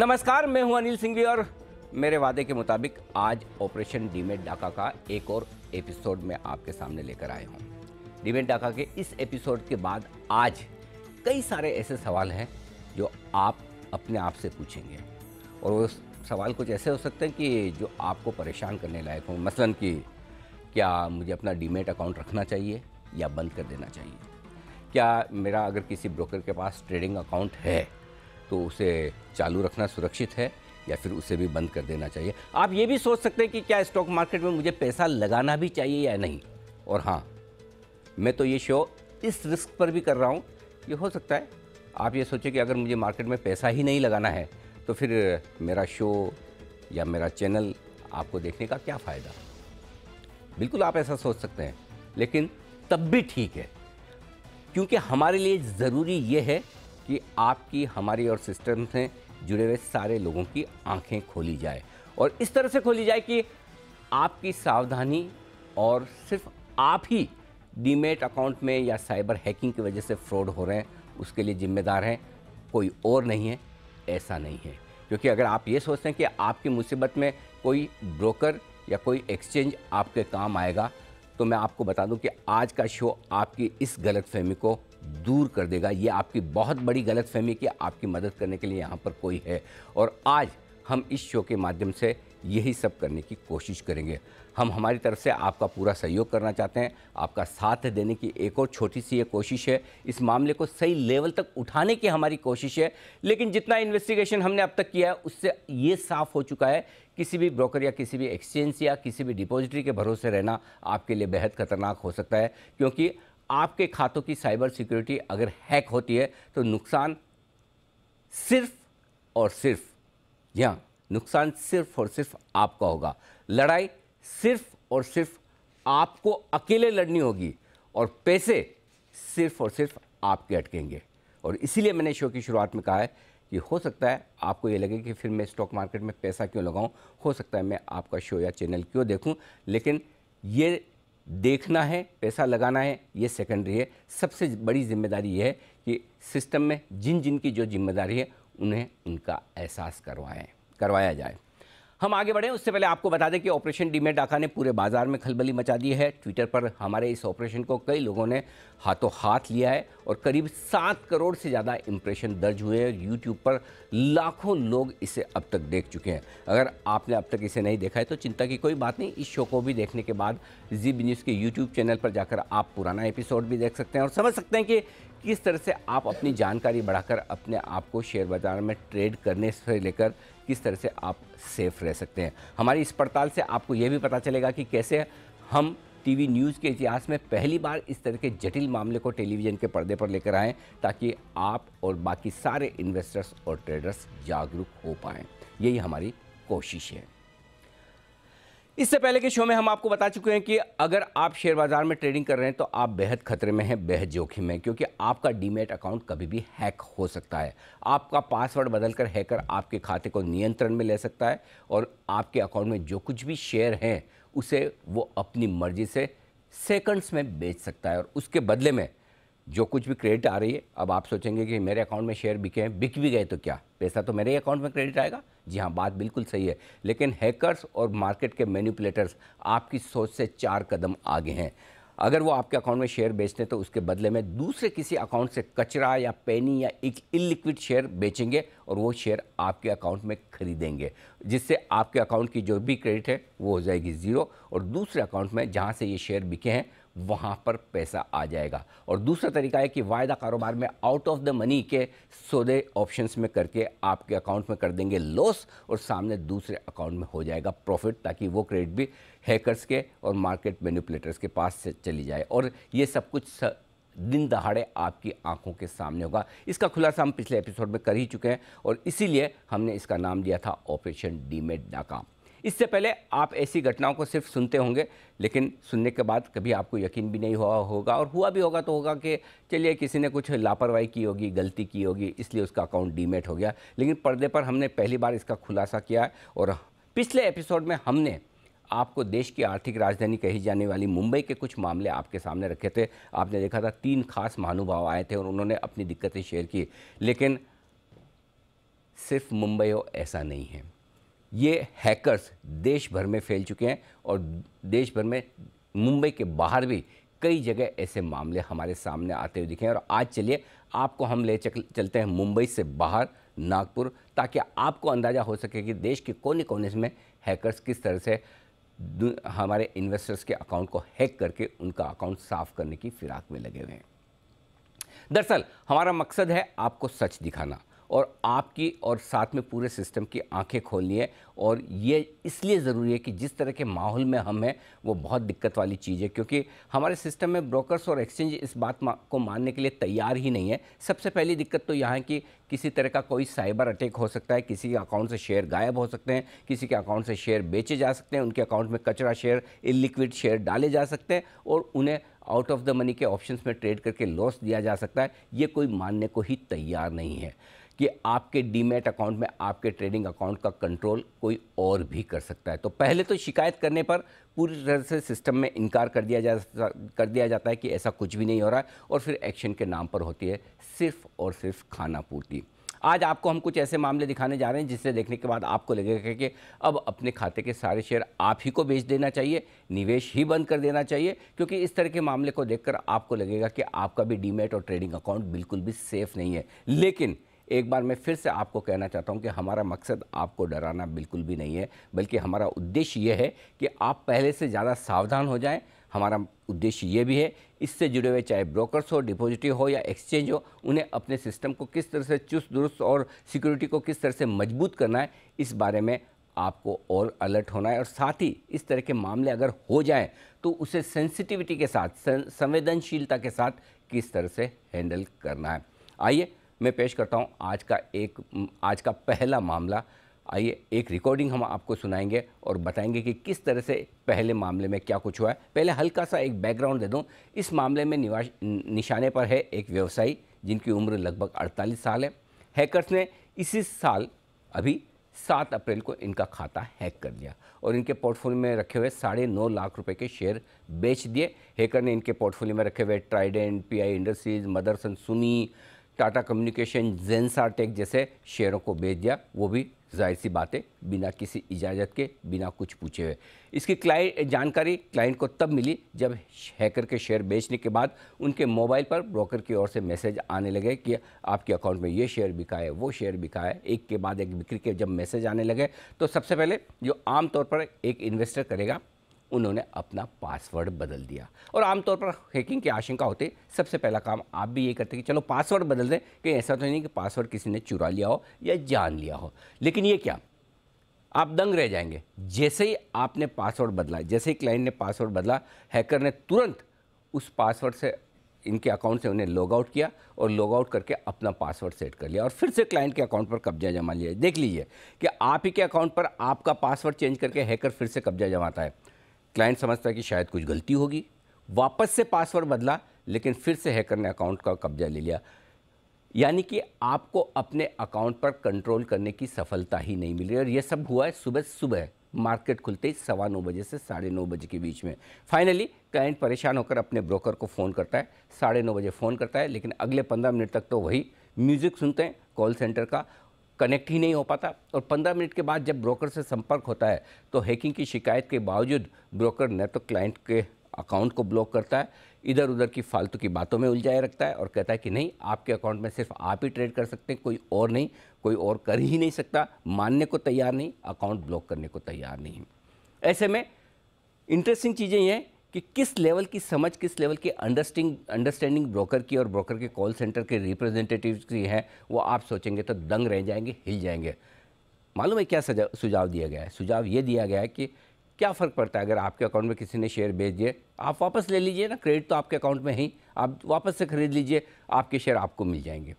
नमस्कार मैं हूं अनिल सिंघवी और मेरे वादे के मुताबिक आज ऑपरेशन डीमेट डाका का एक और एपिसोड में आपके सामने लेकर आया हूं डीमेट डाका के इस एपिसोड के बाद आज कई सारे ऐसे सवाल हैं जो आप अपने आप से पूछेंगे और वो सवाल कुछ ऐसे हो सकते हैं कि जो आपको परेशान करने लायक हों मसलन कि क्या मुझे अपना डीमेट अकाउंट रखना चाहिए या बंद कर देना चाहिए क्या मेरा अगर किसी ब्रोकर के पास ट्रेडिंग अकाउंट है तो उसे चालू रखना सुरक्षित है या फिर उसे भी बंद कर देना चाहिए आप ये भी सोच सकते हैं कि क्या स्टॉक मार्केट में मुझे पैसा लगाना भी चाहिए या नहीं और हाँ मैं तो ये शो इस रिस्क पर भी कर रहा हूँ ये हो सकता है आप ये सोचें कि अगर मुझे मार्केट में पैसा ही नहीं लगाना है तो फिर मेरा शो या मेरा चैनल आपको देखने का क्या फ़ायदा बिल्कुल आप ऐसा सोच सकते हैं लेकिन तब भी ठीक है क्योंकि हमारे लिए ज़रूरी ये है कि आपकी हमारी और सिस्टम से जुड़े हुए सारे लोगों की आंखें खोली जाए और इस तरह से खोली जाए कि आपकी सावधानी और सिर्फ आप ही डीमेट अकाउंट में या साइबर हैकिंग की वजह से फ्रॉड हो रहे हैं उसके लिए जिम्मेदार हैं कोई और नहीं है ऐसा नहीं है क्योंकि अगर आप ये सोचते हैं कि आपकी मुसीबत में कोई ब्रोकर या कोई एक्सचेंज आपके काम आएगा तो मैं आपको बता दूं कि आज का शो आपकी इस गलतफहमी को दूर कर देगा ये आपकी बहुत बड़ी गलतफहमी कि आपकी मदद करने के लिए यहाँ पर कोई है और आज हम इस शो के माध्यम से यही सब करने की कोशिश करेंगे हम हमारी तरफ से आपका पूरा सहयोग करना चाहते हैं आपका साथ देने की एक और छोटी सी ये कोशिश है इस मामले को सही लेवल तक उठाने की हमारी कोशिश है लेकिन जितना इन्वेस्टिगेशन हमने अब तक किया है उससे ये साफ हो चुका है किसी भी ब्रोकर या किसी भी एक्सचेंज या किसी भी डिपॉजिटरी के भरोसे रहना आपके लिए बेहद खतरनाक हो सकता है क्योंकि आपके खातों की साइबर सिक्योरिटी अगर हैक होती है तो नुकसान सिर्फ और सिर्फ यहाँ नुकसान सिर्फ और सिर्फ आपका होगा लड़ाई सिर्फ और सिर्फ आपको अकेले लड़नी होगी और पैसे सिर्फ और सिर्फ आपके अटकेंगे और इसीलिए मैंने शो की शुरुआत में कहा है कि हो सकता है आपको ये लगे कि फिर मैं स्टॉक मार्केट में पैसा क्यों लगाऊं हो सकता है मैं आपका शो या चैनल क्यों देखूं लेकिन ये देखना है पैसा लगाना है ये सेकेंडरी है सबसे बड़ी जिम्मेदारी ये है कि सिस्टम में जिन जिन की जो जिम्मेदारी है उन्हें उनका एहसास करवाएं करवाया जाए हम आगे बढ़े उससे पहले आपको बता दें कि ऑपरेशन डीमेट डाका ने पूरे बाजार में खलबली मचा दी है ट्विटर पर हमारे इस ऑपरेशन को कई लोगों ने हाथों हाथ लिया है और करीब सात करोड़ से ज़्यादा इम्प्रेशन दर्ज हुए हैं यूट्यूब पर लाखों लोग इसे अब तक देख चुके हैं अगर आपने अब तक इसे नहीं देखा है तो चिंता की कोई बात नहीं इस शो को भी देखने के बाद जी बी न्यूज़ के यूट्यूब चैनल पर जाकर आप पुराना एपिसोड भी देख सकते हैं और समझ सकते हैं कि किस तरह से आप अपनी जानकारी बढ़ाकर अपने आप को शेयर बाज़ार में ट्रेड करने से लेकर किस तरह से आप सेफ रह सकते हैं हमारी इस पड़ताल से आपको ये भी पता चलेगा कि कैसे हम टीवी न्यूज़ के इतिहास में पहली बार इस तरह के जटिल मामले को टेलीविज़न के पर्दे पर लेकर आएँ ताकि आप और बाकी सारे इन्वेस्टर्स और ट्रेडर्स जागरूक हो पाएँ यही हमारी कोशिश है इससे पहले के शो में हम आपको बता चुके हैं कि अगर आप शेयर बाजार में ट्रेडिंग कर रहे हैं तो आप बेहद खतरे में हैं बेहद जोखिम में क्योंकि आपका डीमेट अकाउंट कभी भी हैक हो सकता है आपका पासवर्ड बदलकर हैकर आपके खाते को नियंत्रण में ले सकता है और आपके अकाउंट में जो कुछ भी शेयर हैं उसे वो अपनी मर्जी से सेकंड्स में बेच सकता है और उसके बदले में जो कुछ भी क्रेडिट आ रही है अब आप सोचेंगे कि मेरे अकाउंट में शेयर बिके हैं बिक भी गए तो क्या पैसा तो मेरे अकाउंट में क्रेडिट आएगा जी हाँ बात बिल्कुल सही है लेकिन हैकर्स और मार्केट के मैन्यूपुलेटर्स आपकी सोच से चार कदम आगे हैं अगर वो आपके अकाउंट में शेयर बेचते हैं तो उसके बदले में दूसरे किसी अकाउंट से कचरा या पैनी या एक इलिक्विड शेयर बेचेंगे और वो शेयर आपके अकाउंट में खरीदेंगे जिससे आपके अकाउंट की जो भी क्रेडिट है वो हो जाएगी ज़ीरो और दूसरे अकाउंट में जहाँ से ये शेयर बिके हैं वहाँ पर पैसा आ जाएगा और दूसरा तरीका है कि वायदा कारोबार में आउट ऑफ द मनी के सौदे ऑप्शंस में करके आपके अकाउंट में कर देंगे लॉस और सामने दूसरे अकाउंट में हो जाएगा प्रॉफिट ताकि वो क्रेडिट भी हैकर्स के और मार्केट मैनिपुलेटर्स के पास से चली जाए और ये सब कुछ स... दिन दहाड़े आपकी आंखों के सामने होगा इसका खुलासा हम पिछले एपिसोड में कर ही चुके हैं और इसीलिए हमने इसका नाम दिया था ऑपरेशन डीमेट नाकाम इससे पहले आप ऐसी घटनाओं को सिर्फ सुनते होंगे लेकिन सुनने के बाद कभी आपको यकीन भी नहीं हुआ होगा और हुआ भी होगा तो होगा कि चलिए किसी ने कुछ लापरवाही की होगी गलती की होगी इसलिए उसका अकाउंट डीमेट हो गया लेकिन पर्दे पर हमने पहली बार इसका खुलासा किया है और पिछले एपिसोड में हमने आपको देश की आर्थिक राजधानी कही जाने वाली मुंबई के कुछ मामले आपके सामने रखे थे आपने देखा था तीन खास महानुभाव आए थे और उन्होंने अपनी दिक्कतें शेयर की लेकिन सिर्फ मुंबई हो ऐसा नहीं है ये हैकर्स देश भर में फैल चुके हैं और देश भर में मुंबई के बाहर भी कई जगह ऐसे मामले हमारे सामने आते हुए दिखे हैं और आज चलिए आपको हम ले चलते हैं मुंबई से बाहर नागपुर ताकि आपको अंदाज़ा हो सके कि देश के कोने कोने में हैकर्स किस तरह से हमारे इन्वेस्टर्स के अकाउंट को हैक करके उनका अकाउंट साफ करने की फिराक में लगे हुए हैं दरअसल हमारा मकसद है आपको सच दिखाना और आपकी और साथ में पूरे सिस्टम की आंखें खोलनी है और ये इसलिए ज़रूरी है कि जिस तरह के माहौल में हम हैं वो बहुत दिक्कत वाली चीज़ है क्योंकि हमारे सिस्टम में ब्रोकर्स और एक्सचेंज इस बात को मानने के लिए तैयार ही नहीं है सबसे पहली दिक्कत तो यहाँ है कि किसी तरह का कोई साइबर अटैक हो सकता है किसी के अकाउंट से शेयर गायब हो सकते हैं किसी के अकाउंट से शेयर बेचे जा सकते हैं उनके अकाउंट में कचरा शेयर इलिक्विड शेयर डाले जा सकते हैं और उन्हें आउट ऑफ द मनी के ऑप्शंस में ट्रेड करके लॉस दिया जा सकता है ये कोई मानने को ही तैयार नहीं है कि आपके डीमेट अकाउंट में आपके ट्रेडिंग अकाउंट का कंट्रोल कोई और भी कर सकता है तो पहले तो शिकायत करने पर पूरी तरह से सिस्टम में इनकार कर दिया जा कर दिया जाता है कि ऐसा कुछ भी नहीं हो रहा है और फिर एक्शन के नाम पर होती है सिर्फ और सिर्फ खाना पूर्ति आज आपको हम कुछ ऐसे मामले दिखाने जा रहे हैं जिसे देखने के बाद आपको लगेगा कि अब अपने खाते के सारे शेयर आप ही को बेच देना चाहिए निवेश ही बंद कर देना चाहिए क्योंकि इस तरह के मामले को देखकर आपको लगेगा कि आपका भी डीमेट और ट्रेडिंग अकाउंट बिल्कुल भी सेफ नहीं है लेकिन एक बार मैं फिर से आपको कहना चाहता हूँ कि हमारा मकसद आपको डराना बिल्कुल भी नहीं है बल्कि हमारा उद्देश्य यह है कि आप पहले से ज़्यादा सावधान हो जाएँ हमारा उद्देश्य ये भी है इससे जुड़े हुए चाहे ब्रोकर्स हो डिपोजिटी हो या एक्सचेंज हो उन्हें अपने सिस्टम को किस तरह से चुस्त दुरुस्त और सिक्योरिटी को किस तरह से मजबूत करना है इस बारे में आपको और अलर्ट होना है और साथ ही इस तरह के मामले अगर हो जाए तो उसे सेंसिटिविटी के साथ संवेदनशीलता के साथ किस तरह से हैंडल करना है आइए मैं पेश करता हूँ आज का एक आज का पहला मामला आइए एक रिकॉर्डिंग हम आपको सुनाएंगे और बताएंगे कि किस तरह से पहले मामले में क्या कुछ हुआ है पहले हल्का सा एक बैकग्राउंड दे दूँ इस मामले में निवास निशाने पर है एक व्यवसायी जिनकी उम्र लगभग 48 साल है हैकर्स ने इसी साल अभी 7 अप्रैल को इनका खाता हैक कर दिया और इनके पोर्टफोलियो में रखे हुए साढ़े नौ लाख रुपए के शेयर बेच दिए हैकर ने इनके पोर्टफोलियो में रखे हुए ट्राइडेंट पीआई इंडस्ट्रीज मदरसन सुनी टाटा कम्युनिकेशन जेंसार टेक जैसे शेयरों को बेच दिया वो भी जाहिर सी बातें बिना किसी इजाज़त के बिना कुछ पूछे हुए इसकी क्लाइंट जानकारी क्लाइंट को तब मिली जब हैकर के शेयर बेचने के बाद उनके मोबाइल पर ब्रोकर की ओर से मैसेज आने लगे कि आपके अकाउंट में ये शेयर बिका है वो शेयर बिका है एक के बाद एक बिक्री के जब मैसेज आने लगे तो सबसे पहले जो आमतौर पर एक इन्वेस्टर करेगा उन्होंने अपना पासवर्ड बदल दिया और आमतौर पर हैकिंग की आशंका है सबसे पहला काम आप भी ये करते कि चलो पासवर्ड बदल दें कि ऐसा तो नहीं कि पासवर्ड किसी ने चुरा लिया हो या जान लिया हो लेकिन ये क्या आप दंग रह जाएंगे जैसे ही आपने पासवर्ड बदला जैसे ही क्लाइंट ने पासवर्ड बदला हैकर ने तुरंत उस पासवर्ड से इनके अकाउंट से उन्हें लॉग आउट किया और लॉग आउट करके अपना पासवर्ड सेट कर लिया और फिर से क्लाइंट के अकाउंट पर कब्जा जमा लिया देख लीजिए कि आप ही के अकाउंट पर आपका पासवर्ड चेंज करके हैकर फिर से कब्जा जमाता है क्लाइंट समझता है कि शायद कुछ गलती होगी वापस से पासवर्ड बदला लेकिन फिर से हैकर ने अकाउंट का कब्जा ले लिया यानी कि आपको अपने अकाउंट पर कंट्रोल करने की सफलता ही नहीं मिली और यह सब हुआ है सुबह सुबह मार्केट खुलते ही सवा नौ बजे से साढ़े नौ बजे के बीच में फाइनली क्लाइंट परेशान होकर अपने ब्रोकर को फ़ोन करता है साढ़े नौ बजे फ़ोन करता है लेकिन अगले पंद्रह मिनट तक तो वही म्यूज़िक सुनते हैं कॉल सेंटर का कनेक्ट ही नहीं हो पाता और 15 मिनट के बाद जब ब्रोकर से संपर्क होता है तो हैकिंग की शिकायत के बावजूद ब्रोकर न तो क्लाइंट के अकाउंट को ब्लॉक करता है इधर उधर की फालतू की बातों में उलझाए रखता है और कहता है कि नहीं आपके अकाउंट में सिर्फ आप ही ट्रेड कर सकते हैं कोई और नहीं कोई और कर ही नहीं सकता मानने को तैयार नहीं अकाउंट ब्लॉक करने को तैयार नहीं ऐसे में इंटरेस्टिंग चीज़ें ये हैं कि किस लेवल की समझ किस लेवल की अंडरस्टिंग अंडरस्टैंडिंग ब्रोकर की और ब्रोकर के कॉल सेंटर के रिप्रेजेंटेटिव की है वो आप सोचेंगे तो दंग रह जाएंगे हिल जाएंगे मालूम है क्या सुझाव दिया गया है सुझाव ये दिया गया है कि क्या फ़र्क पड़ता है अगर आपके अकाउंट में किसी ने शेयर भेज दिए आप वापस ले लीजिए ना क्रेडिट तो आपके अकाउंट में ही आप वापस से ख़रीद लीजिए आपके शेयर आपको मिल जाएंगे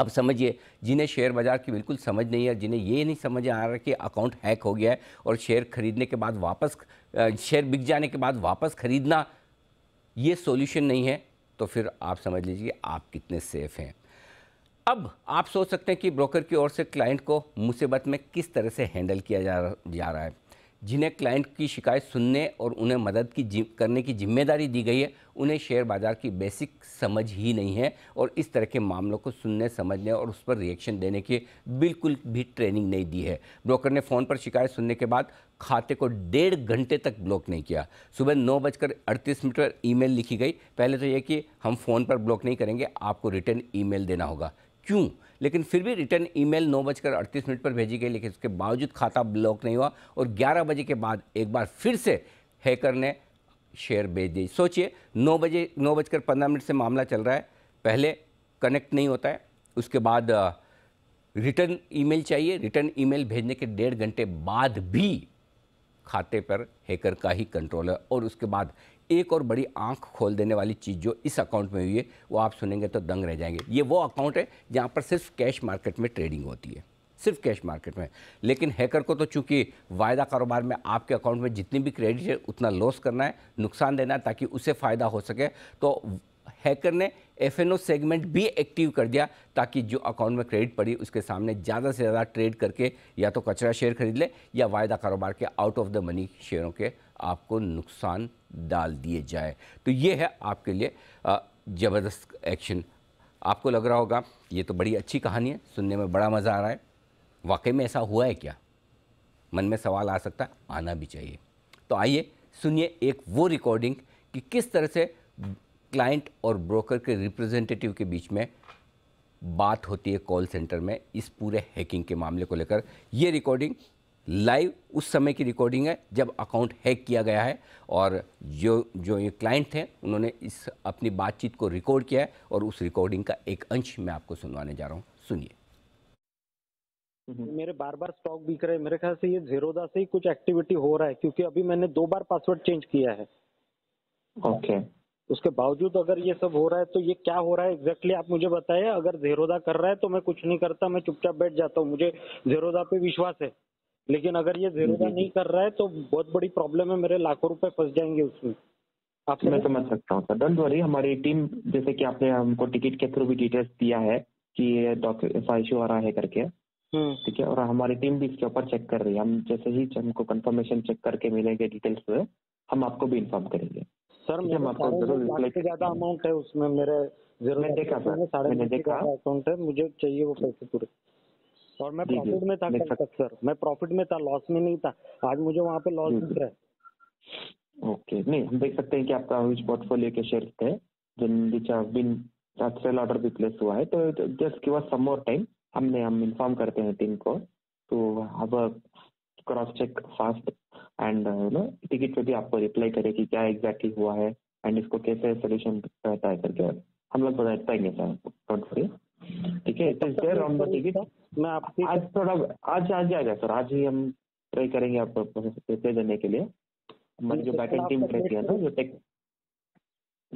अब समझिए जिन्हें शेयर बाज़ार की बिल्कुल समझ नहीं है जिन्हें ये नहीं समझ आ रहा कि अकाउंट हैक हो गया है और शेयर खरीदने के बाद वापस शेयर बिक जाने के बाद वापस खरीदना ये सॉल्यूशन नहीं है तो फिर आप समझ लीजिए आप कितने सेफ़ हैं अब आप सोच सकते हैं कि ब्रोकर की ओर से क्लाइंट को मुसीबत में किस तरह से हैंडल किया जा जा रहा है जिन्हें क्लाइंट की शिकायत सुनने और उन्हें मदद की करने की जिम्मेदारी दी गई है उन्हें शेयर बाज़ार की बेसिक समझ ही नहीं है और इस तरह के मामलों को सुनने समझने और उस पर रिएक्शन देने की बिल्कुल भी ट्रेनिंग नहीं दी है ब्रोकर ने फ़ोन पर शिकायत सुनने के बाद खाते को डेढ़ घंटे तक ब्लॉक नहीं किया सुबह नौ बजकर अड़तीस मिनट पर ईमेल लिखी गई पहले तो यह कि हम फ़ोन पर ब्लॉक नहीं करेंगे आपको रिटर्न ईमेल देना होगा क्यों लेकिन फिर भी रिटर्न ईमेल नौ बजकर अड़तीस मिनट पर भेजी गई लेकिन उसके बावजूद खाता ब्लॉक नहीं हुआ और ग्यारह बजे के बाद एक बार फिर से हैकर ने शेयर भेज दी सोचिए नौ बजे नौ बजकर पंद्रह मिनट से मामला चल रहा है पहले कनेक्ट नहीं होता है उसके बाद रिटर्न ईमेल चाहिए रिटर्न ईमेल भेजने के डेढ़ घंटे बाद भी खाते पर हैकर का ही कंट्रोल है और उसके बाद एक और बड़ी आंख खोल देने वाली चीज़ जो इस अकाउंट में हुई है वो आप सुनेंगे तो दंग रह जाएंगे ये वो अकाउंट है जहाँ पर सिर्फ कैश मार्केट में ट्रेडिंग होती है सिर्फ कैश मार्केट में लेकिन हैकर को तो चूंकि वायदा कारोबार में आपके अकाउंट में जितनी भी क्रेडिट है उतना लॉस करना है नुकसान देना है ताकि उसे फ़ायदा हो सके तो हैकर ने एफ सेगमेंट भी एक्टिव कर दिया ताकि जो अकाउंट में क्रेडिट पड़ी उसके सामने ज़्यादा से ज़्यादा ट्रेड करके या तो कचरा शेयर खरीद ले या वायदा कारोबार के आउट ऑफ द मनी शेयरों के आपको नुकसान डाल दिए जाए तो ये है आपके लिए ज़बरदस्त एक्शन आपको लग रहा होगा ये तो बड़ी अच्छी कहानी है सुनने में बड़ा मज़ा आ रहा है वाकई में ऐसा हुआ है क्या मन में सवाल आ सकता है आना भी चाहिए तो आइए सुनिए एक वो रिकॉर्डिंग कि किस तरह से क्लाइंट और ब्रोकर के रिप्रेजेंटेटिव के बीच में बात होती है कॉल सेंटर में इस पूरे हैकिंग के मामले को लेकर ये रिकॉर्डिंग लाइव उस समय की रिकॉर्डिंग है जब अकाउंट हैक किया गया है और जो जो ये क्लाइंट थे उन्होंने इस अपनी बातचीत को रिकॉर्ड किया है और उस रिकॉर्डिंग का एक अंश मैं आपको सुनवाने जा रहा हूँ सुनिए हम्म। मेरे बार बार स्टॉक बिक रहे मेरे ख्याल से ये जीरोदा से ही कुछ एक्टिविटी हो रहा है क्योंकि अभी मैंने दो बार पासवर्ड चेंज किया है ओके okay. उसके बावजूद अगर ये सब हो रहा है तो ये क्या हो रहा है एग्जैक्टली आप मुझे बताइए अगर जीरोदा कर रहा है तो मैं कुछ नहीं करता मैं चुपचाप बैठ जाता हूँ मुझे जीरोदा पे विश्वास है लेकिन अगर ये जीरोधा नहीं कर रहा है तो बहुत बड़ी प्रॉब्लम है मेरे लाखों रुपए फंस जाएंगे उसमें आप मैं समझ सकता हूँ सर डोंट वरी हमारी टीम जैसे कि आपने हमको टिकट के थ्रू भी डिटेल्स दिया है कि ये ऐसा इशू आ रहा है करके हम्म। ठीक है और हमारी टीम भी इसके ऊपर चेक कर रही है हम जैसे ही हमको कंफर्मेशन चेक करके मिलेंगे डिटेल्स हम आपको भी इन्फॉर्म करेंगे सर आपको ज्यादा अमाउंट है उसमें मेरे देखा सर मैंने देखा अकाउंट है मुझे चाहिए वो पैसे पूरे और मैं प्रॉफिट में था सर मैं प्रॉफिट में था लॉस में नहीं था आज मुझे वहाँ पे लॉस दिख रहा है ओके नहीं हम देख सकते हैं कि आपका हुज पोर्टफोलियो के शेयर थे जिन which have been sell order भी प्लेस हुआ है तो just give us some more time हमने हम इन्फॉर्म करते हैं टीम को तो have a cross check fast and you know ticket पे भी आपको रिप्लाई करें कि क्या एग्जैक्टली हुआ है एंड इसको कैसे सोल्यूशन रहता है करके हम लोग बताएंगे सर डोंट वरी ठीक है it is there on the ticket मैं आपको आज थोड़ा आज आज जाएगा सर आज ही हम ट्राई करेंगे आपको पैसे देने के लिए हमारी जो बैकएंड टीम रहती किया ना जो टेक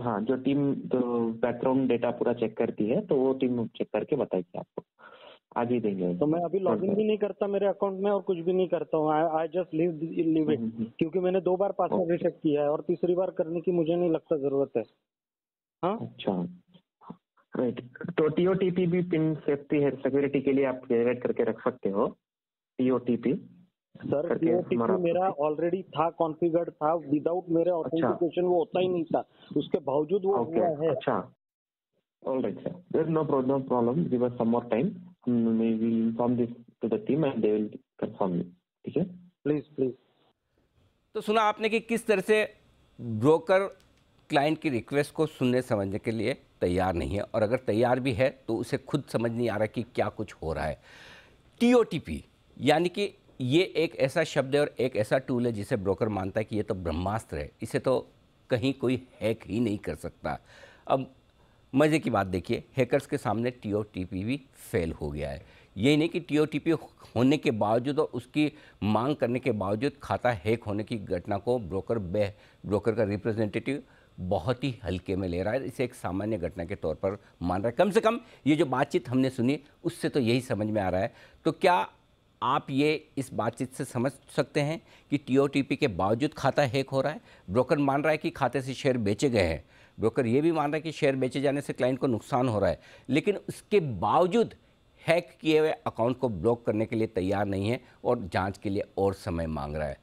हाँ जो टीम तो बैकग्राउंड डेटा पूरा चेक करती है तो वो टीम चेक करके बताएगी आपको आज ही देंगे तो मैं अभी लॉगिन भी नहीं करता मेरे अकाउंट में और कुछ भी नहीं करता हूँ I just leave leave it क्योंकि मैंने दो बार पासवर्ड रिसेट किया है और तीसरी बार करने की मुझे नहीं लगता जरूरत है हाँ अच्छा राइट तो टीपी भी पिन सेफ्टी है सिक्योरिटी के लिए आप जनरेट करके रख सकते हो टीपी सर टीओटीपी मेरा ऑलरेडी था कॉन्फ़िगर्ड था विदाउट मेरे ऑथेंटिकेशन अच्छा। वो होता ही नहीं था उसके बावजूद वो हुआ है अच्छा alright sir there no problem problem give us some more time we inform this to the team and they will confirm ठीक है प्लीज प्लीज तो सुना आपने कि किस तरह से ब्रोकर क्लाइंट की रिक्वेस्ट को सुनने समझने के लिए तैयार नहीं है और अगर तैयार भी है तो उसे खुद समझ नहीं आ रहा कि क्या कुछ हो रहा है टी यानी कि ये एक ऐसा शब्द है और एक ऐसा टूल है जिसे ब्रोकर मानता है कि ये तो ब्रह्मास्त्र है इसे तो कहीं कोई हैक ही नहीं कर सकता अब मज़े की बात देखिए हैकर्स के सामने टी ओ टी पी भी फेल हो गया है यही नहीं कि टी ओ टी पी होने के बावजूद और उसकी मांग करने के बावजूद खाता हैक होने की घटना को ब्रोकर बे ब्रोकर का रिप्रेजेंटेटिव बहुत ही हल्के में ले रहा है इसे एक सामान्य घटना के तौर पर मान रहा है कम से कम ये जो बातचीत हमने सुनी उससे तो यही समझ में आ रहा है तो क्या आप ये इस बातचीत से समझ सकते हैं कि टी के बावजूद खाता हैक हो रहा है ब्रोकर मान रहा है कि खाते से शेयर बेचे गए हैं ब्रोकर ये भी मान रहा है कि शेयर बेचे जाने से क्लाइंट को नुकसान हो रहा है लेकिन उसके बावजूद हैक किए हुए अकाउंट को ब्लॉक करने के लिए तैयार नहीं है और जांच के लिए और समय मांग रहा है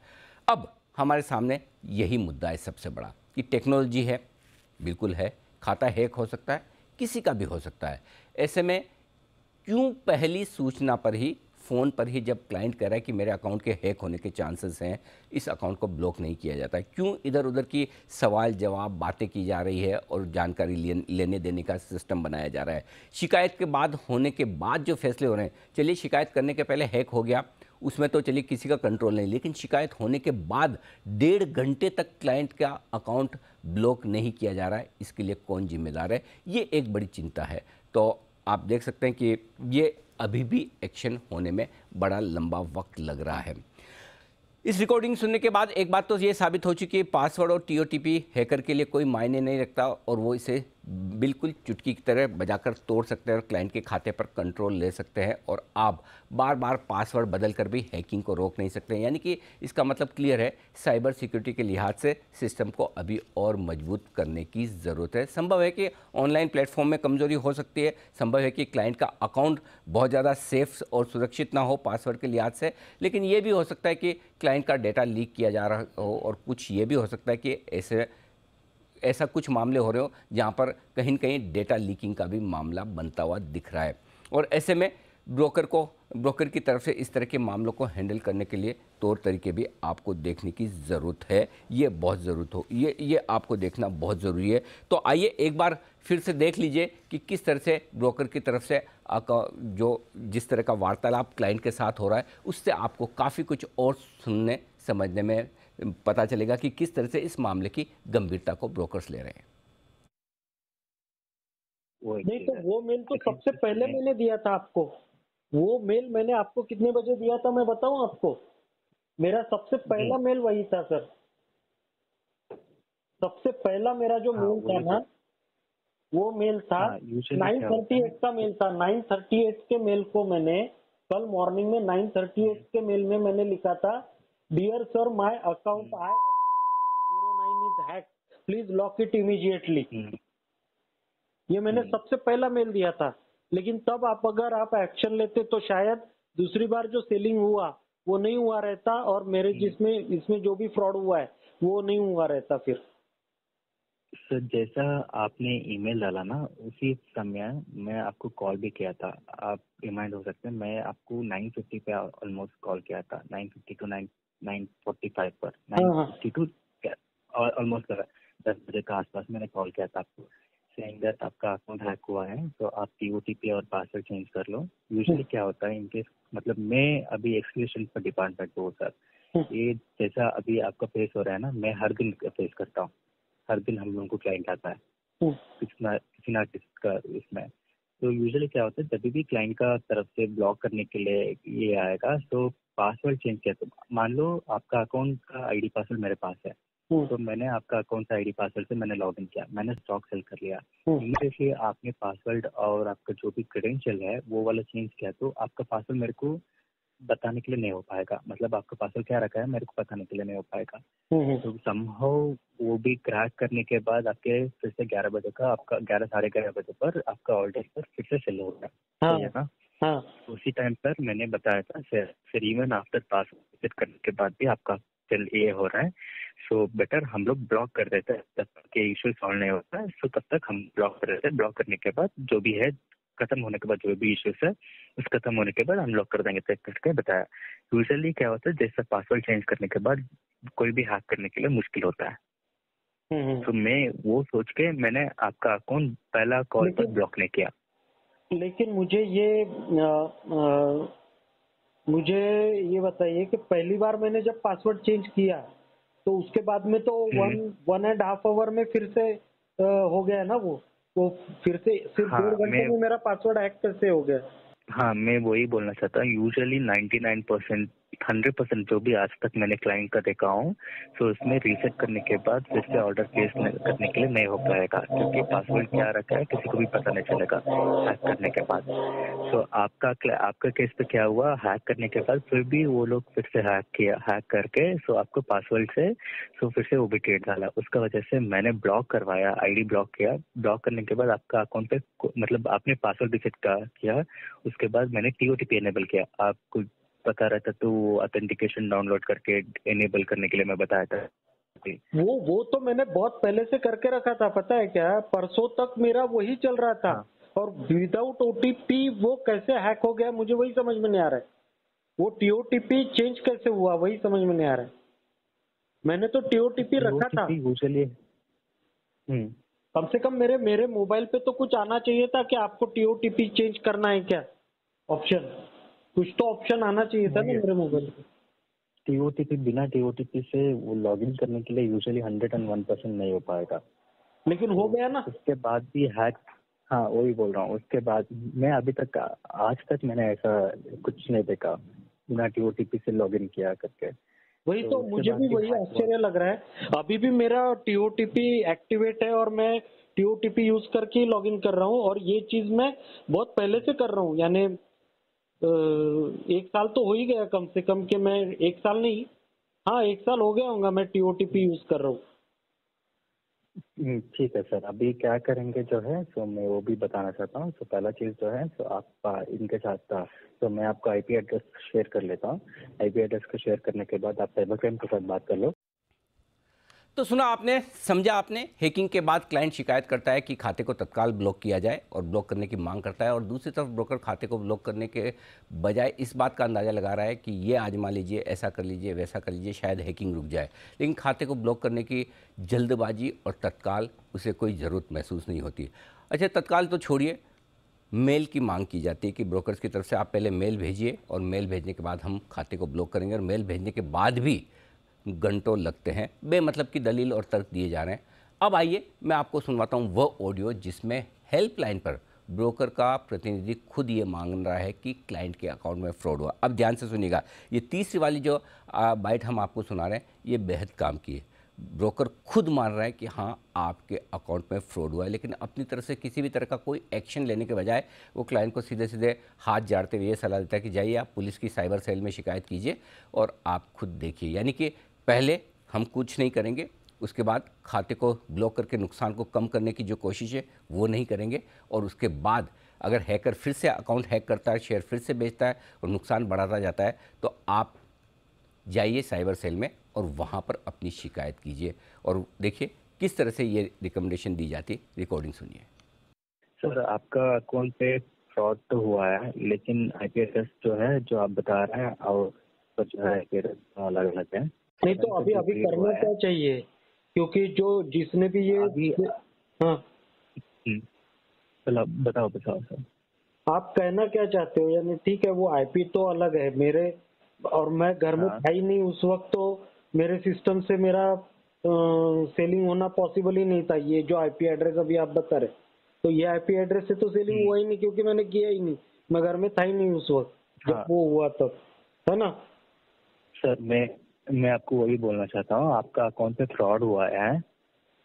अब हमारे सामने यही मुद्दा है सबसे बड़ा कि टेक्नोलॉजी है बिल्कुल है खाता हैक हो सकता है किसी का भी हो सकता है ऐसे में क्यों पहली सूचना पर ही फ़ोन पर ही जब क्लाइंट कह रहा है कि मेरे अकाउंट के हैक होने के चांसेस हैं इस अकाउंट को ब्लॉक नहीं किया जाता क्यों इधर उधर की सवाल जवाब बातें की जा रही है और जानकारी ले, लेने देने का सिस्टम बनाया जा रहा है शिकायत के बाद होने के बाद जो फैसले हो रहे हैं चलिए शिकायत करने के पहले हैक हो गया उसमें तो चलिए किसी का कंट्रोल नहीं लेकिन शिकायत होने के बाद डेढ़ घंटे तक क्लाइंट का अकाउंट ब्लॉक नहीं किया जा रहा है इसके लिए कौन जिम्मेदार है ये एक बड़ी चिंता है तो आप देख सकते हैं कि ये अभी भी एक्शन होने में बड़ा लंबा वक्त लग रहा है इस रिकॉर्डिंग सुनने के बाद एक बात तो ये साबित हो चुकी है पासवर्ड और टीओटीपी हैकर के लिए कोई मायने नहीं रखता और वो इसे बिल्कुल चुटकी की तरह बजाकर तोड़ सकते हैं और क्लाइंट के खाते पर कंट्रोल ले सकते हैं और आप बार बार पासवर्ड बदल कर भी हैकिंग को रोक नहीं सकते यानी कि इसका मतलब क्लियर है साइबर सिक्योरिटी के लिहाज से सिस्टम को अभी और मजबूत करने की ज़रूरत है संभव है कि ऑनलाइन प्लेटफॉर्म में कमज़ोरी हो सकती है संभव है कि क्लाइंट का अकाउंट बहुत ज़्यादा सेफ और सुरक्षित ना हो पासवर्ड के लिहाज से लेकिन ये भी हो सकता है कि क्लाइंट का डेटा लीक किया जा रहा हो और कुछ ये भी हो सकता है कि ऐसे ऐसा कुछ मामले हो रहे हो जहाँ पर कहीं ना कहीं डेटा लीकिंग का भी मामला बनता हुआ दिख रहा है और ऐसे में ब्रोकर को ब्रोकर की तरफ से इस तरह के मामलों को हैंडल करने के लिए तौर तरीके भी आपको देखने की ज़रूरत है ये बहुत ज़रूरत हो ये ये आपको देखना बहुत ज़रूरी है तो आइए एक बार फिर से देख लीजिए कि किस तरह से ब्रोकर की तरफ से जो जिस तरह का वार्तालाप क्लाइंट के साथ हो रहा है उससे आपको काफ़ी कुछ और सुनने समझने में पता चलेगा कि किस तरह से इस मामले की गंभीरता को ब्रोकर्स ले रहे हैं नहीं तो वो मेल तो सबसे पहले मैंने दिया था आपको वो मेल मैंने आपको कितने बजे दिया था मैं बताऊं आपको मेरा सबसे पहला मेल हम्म। वही था सर सबसे पहला मेरा जो मेल हाँ, था ना तो। वो मेल था नाइन थर्टी एट का मेल था नाइन थर्टी एट के मेल को मैंने कल मॉर्निंग में नाइन थर्टी एट के मेल में मैंने लिखा था dear sir my account account zero nine is hacked. Please lock it immediately ये मैंने hmm. सबसे पहला मेल दिया था लेकिन तब आप अगर आप एक्शन लेते तो शायद दूसरी बार जो सेलिंग हुआ वो नहीं हुआ रहता और मेरे hmm. जिसमें इसमें जो भी फ्रॉड हुआ है वो नहीं हुआ रहता फिर सर तो जैसा आपने ईमेल डाला ना उसी समय मैं आपको कॉल भी किया था आप रिमाइंड हो सकते हैं मैं आपको 9:50 पे ऑलमोस्ट कॉल किया था 9:50 टू 9 नाइन फोर्टी फाइव पर नाइन फिफ्टी टू ऑलमोस्ट दस बजे के आसपास मैंने कॉल किया था आपको सेइंग दैट आपका अकाउंट हैक हुआ है तो आप पी और पासवर्ड चेंज कर लो यूजली हाँ। क्या होता है इनकेस मतलब मैं अभी एक्सक्लूसिव पर डिपार्टमेंट हूँ सर हाँ। ये जैसा अभी आपका फेस हो रहा है ना मैं हर दिन फेस करता हूँ हर दिन हम लोगों को क्लाइंट आता है हाँ। किसी ना किसी का इसमें तो यूजली क्या होता है जब भी क्लाइंट का तरफ से ब्लॉक करने के लिए ये आएगा तो पासवर्ड चेंज किया तो मान लो आपका अकाउंट का आईडी पासवर्ड मेरे पास है हम्म। तो मैंने आपका अकाउंट का डी पासवर्ड से मैंने लॉग इन किया मैंने स्टॉक सेल कर लिया हम्म। इमीडिएटली आपने पासवर्ड और आपका जो भी क्रेडेंशियल है वो वाला चेंज किया तो आपका पासवर्ड मेरे को बताने के लिए नहीं हो पाएगा मतलब आपका पासवर्ड क्या रखा है मेरे को बताने के लिए नहीं हो पाएगा हम्म, तो संभव वो भी क्रैक करने के बाद आपके फिर से ग्यारह बजे का आपका ग्यारह साढ़े ग्यारह बजे पर आपका ऑर्डर पर फिर से सेल होगा हाँ। ना हाँ उसी टाइम पर मैंने बताया था sir sir even after pass करने के बाद भी आपका सेल ये हो रहा है सो so, बेटर हम लोग ब्लॉक कर देते हैं तब तक ये इशू सॉल्व नहीं होता है सो तब तक हम ब्लॉक कर देते हैं ब्लॉक करने के बाद जो भी है खत्म होने के बाद जो भी इश्यूज है उस खत्म होने के बाद हम लॉक कर देंगे चेक करके बताया यूजली क्या होता है जैसे पासवर्ड चेंज करने के बाद कोई भी हैक करने के लिए मुश्किल होता है हम्म, हम्म। तो मैं वो सोच के मैंने आपका अकाउंट पहला कॉल पर ब्लॉक नहीं किया लेकिन मुझे ये आ, आ, मुझे ये बताइए कि पहली बार मैंने जब पासवर्ड चेंज किया तो उसके बाद में तो one one and half hour में फिर से आ, हो गया ना वो तो फिर से सिर्फ हाँ, घंटे में मेरा पासवर्ड हैक कैसे हो गया हाँ मैं वही बोलना चाहता हूँ usually ninety nine percent hundred percent जो भी आज तक मैंने क्लाइंट का देखा हूँ सो तो इसमें रीसेट करने के बाद फिर से ऑर्डर प्लेस करने के लिए नहीं हो पाएगा क्योंकि पासवर्ड क्या रखा है किसी को भी पता नहीं चलेगा हैक करने के बाद सो तो आपका आपका केस पे क्या हुआ हैक करने के बाद फिर भी वो लोग फिर से हैक किया हैक करके सो तो आपको पासवर्ड से सो फिर से वो भी ट्रेड डाला उसका वजह से मैंने ब्लॉक करवाया आईडी ब्लॉक किया ब्लॉक करने के बाद आपका अकाउंट पे मतलब आपने पासवर्ड रिसेट किया उसके बाद मैंने T O T P enable किया आपको पता रहता तो ऑथेंटिकेशन डाउनलोड करके एनेबल करने के लिए मैं बताया था वो वो तो मैंने बहुत पहले से करके रखा था पता है क्या परसों तक मेरा वही चल रहा था हाँ। और विदाउट ओटीपी वो कैसे हैक हो गया मुझे वही समझ में नहीं आ रहा है वो टीओटीपी चेंज कैसे हुआ वही समझ में नहीं आ रहा है मैंने तो टीओटीपी रखा था चलिए हम्म। कम से कम मेरे मेरे मोबाइल पे तो कुछ आना चाहिए था कि आपको टीओटीपी चेंज करना है क्या ऑप्शन कुछ तो ऑप्शन आना चाहिए था ना मेरे मोबाइल पे टीओटीपी बिना टीओटीपी से वो लॉगिन करने के लिए usually hundred and one percent नहीं हो पाएगा लेकिन हो तो गया ना उसके बाद भी हैक हाँ वही बोल रहा हूँ उसके बाद मैं अभी तक आज तक मैंने ऐसा कुछ नहीं देखा बिना टीओटीपी से लॉगिन किया करके वही तो, तो मुझे भी वही आश्चर्य लग रहा है अभी भी मेरा टीओटीपी एक्टिवेट है और मैं टीओटीपी यूज करके लॉग लॉगिन कर रहा हूँ और ये चीज मैं बहुत पहले से कर रहा हूँ यानी एक साल तो हो ही गया कम से कम कि मैं एक साल नहीं हाँ एक साल हो गया होगा मैं टीओटीपी यूज कर रहा हूँ हम्म, ठीक है सर अभी क्या करेंगे जो है सो तो मैं वो भी बताना चाहता हूँ सो तो पहला चीज़ जो है सो तो आप इनके साथ था तो मैं आपका आईपी एड्रेस शेयर कर लेता हूँ आईपी एड्रेस को शेयर करने के बाद आप साइबर क्राइम के साथ बात कर लो तो सुना आपने समझा आपने हैकिंग के बाद क्लाइंट शिकायत करता है कि खाते को तत्काल ब्लॉक किया जाए और ब्लॉक करने की मांग करता है और दूसरी तरफ ब्रोकर खाते को ब्लॉक करने के बजाय इस बात का अंदाज़ा लगा रहा है कि ये आजमा लीजिए ऐसा कर लीजिए वैसा कर लीजिए शायद हैकिंग रुक जाए लेकिन खाते को ब्लॉक करने की जल्दबाजी और तत्काल उसे कोई ज़रूरत महसूस नहीं होती अच्छा तत्काल तो छोड़िए मेल की मांग की जाती है कि ब्रोकरस की तरफ से आप पहले मेल भेजिए और मेल भेजने के बाद हम खाते को ब्लॉक करेंगे और मेल भेजने के बाद भी घंटों लगते हैं बेमतलब की दलील और तर्क दिए जा रहे हैं अब आइए मैं आपको सुनवाता हूँ वह ऑडियो जिसमें हेल्पलाइन पर ब्रोकर का प्रतिनिधि खुद ये मांग रहा है कि क्लाइंट के अकाउंट में फ्रॉड हुआ अब ध्यान से सुनिएगा ये तीसरी वाली जो बाइट हम आपको सुना रहे हैं ये बेहद काम की है ब्रोकर खुद मान रहा है कि हाँ आपके अकाउंट में फ्रॉड हुआ है लेकिन अपनी तरफ से किसी भी तरह का कोई एक्शन लेने के बजाय वो क्लाइंट को सीधे सीधे हाथ जाड़ते हुए ये सलाह देता है कि जाइए आप पुलिस की साइबर सेल में शिकायत कीजिए और आप खुद देखिए यानी कि पहले हम कुछ नहीं करेंगे उसके बाद खाते को ब्लॉक करके नुकसान को कम करने की जो कोशिश है वो नहीं करेंगे और उसके बाद अगर हैकर फिर से अकाउंट हैक करता है शेयर फिर से बेचता है और नुकसान बढ़ाता जाता है तो आप जाइए साइबर सेल में और वहाँ पर अपनी शिकायत कीजिए और देखिए किस तरह से ये रिकमेंडेशन दी जाती है रिकॉर्डिंग सुनिए सर आपका अकाउंट पे फ्रॉड तो हुआ है लेकिन आई जो है जो आप बता रहे हैं और जो है अलग अलग है नहीं तो अभी अभी करना तो क्या चाहिए क्योंकि जो जिसने भी ये हाँ हम्म। बताओ बताओ सर आप कहना क्या चाहते हो यानी ठीक है वो आईपी तो अलग है मेरे और मैं घर में हाँ। था ही नहीं उस वक्त तो मेरे सिस्टम से मेरा सेलिंग होना पॉसिबल ही नहीं था ये जो आईपी एड्रेस अभी आप बता रहे तो ये आईपी एड्रेस से तो सेलिंग हम्म। हुआ ही नहीं क्योंकि मैंने किया ही नहीं मैं घर में था ही नहीं उस वक्त जब हाँ। वो हुआ तब है ना सर मैं मैं आपको वही बोलना चाहता हूँ आपका अकाउंट पे फ्रॉड हुआ है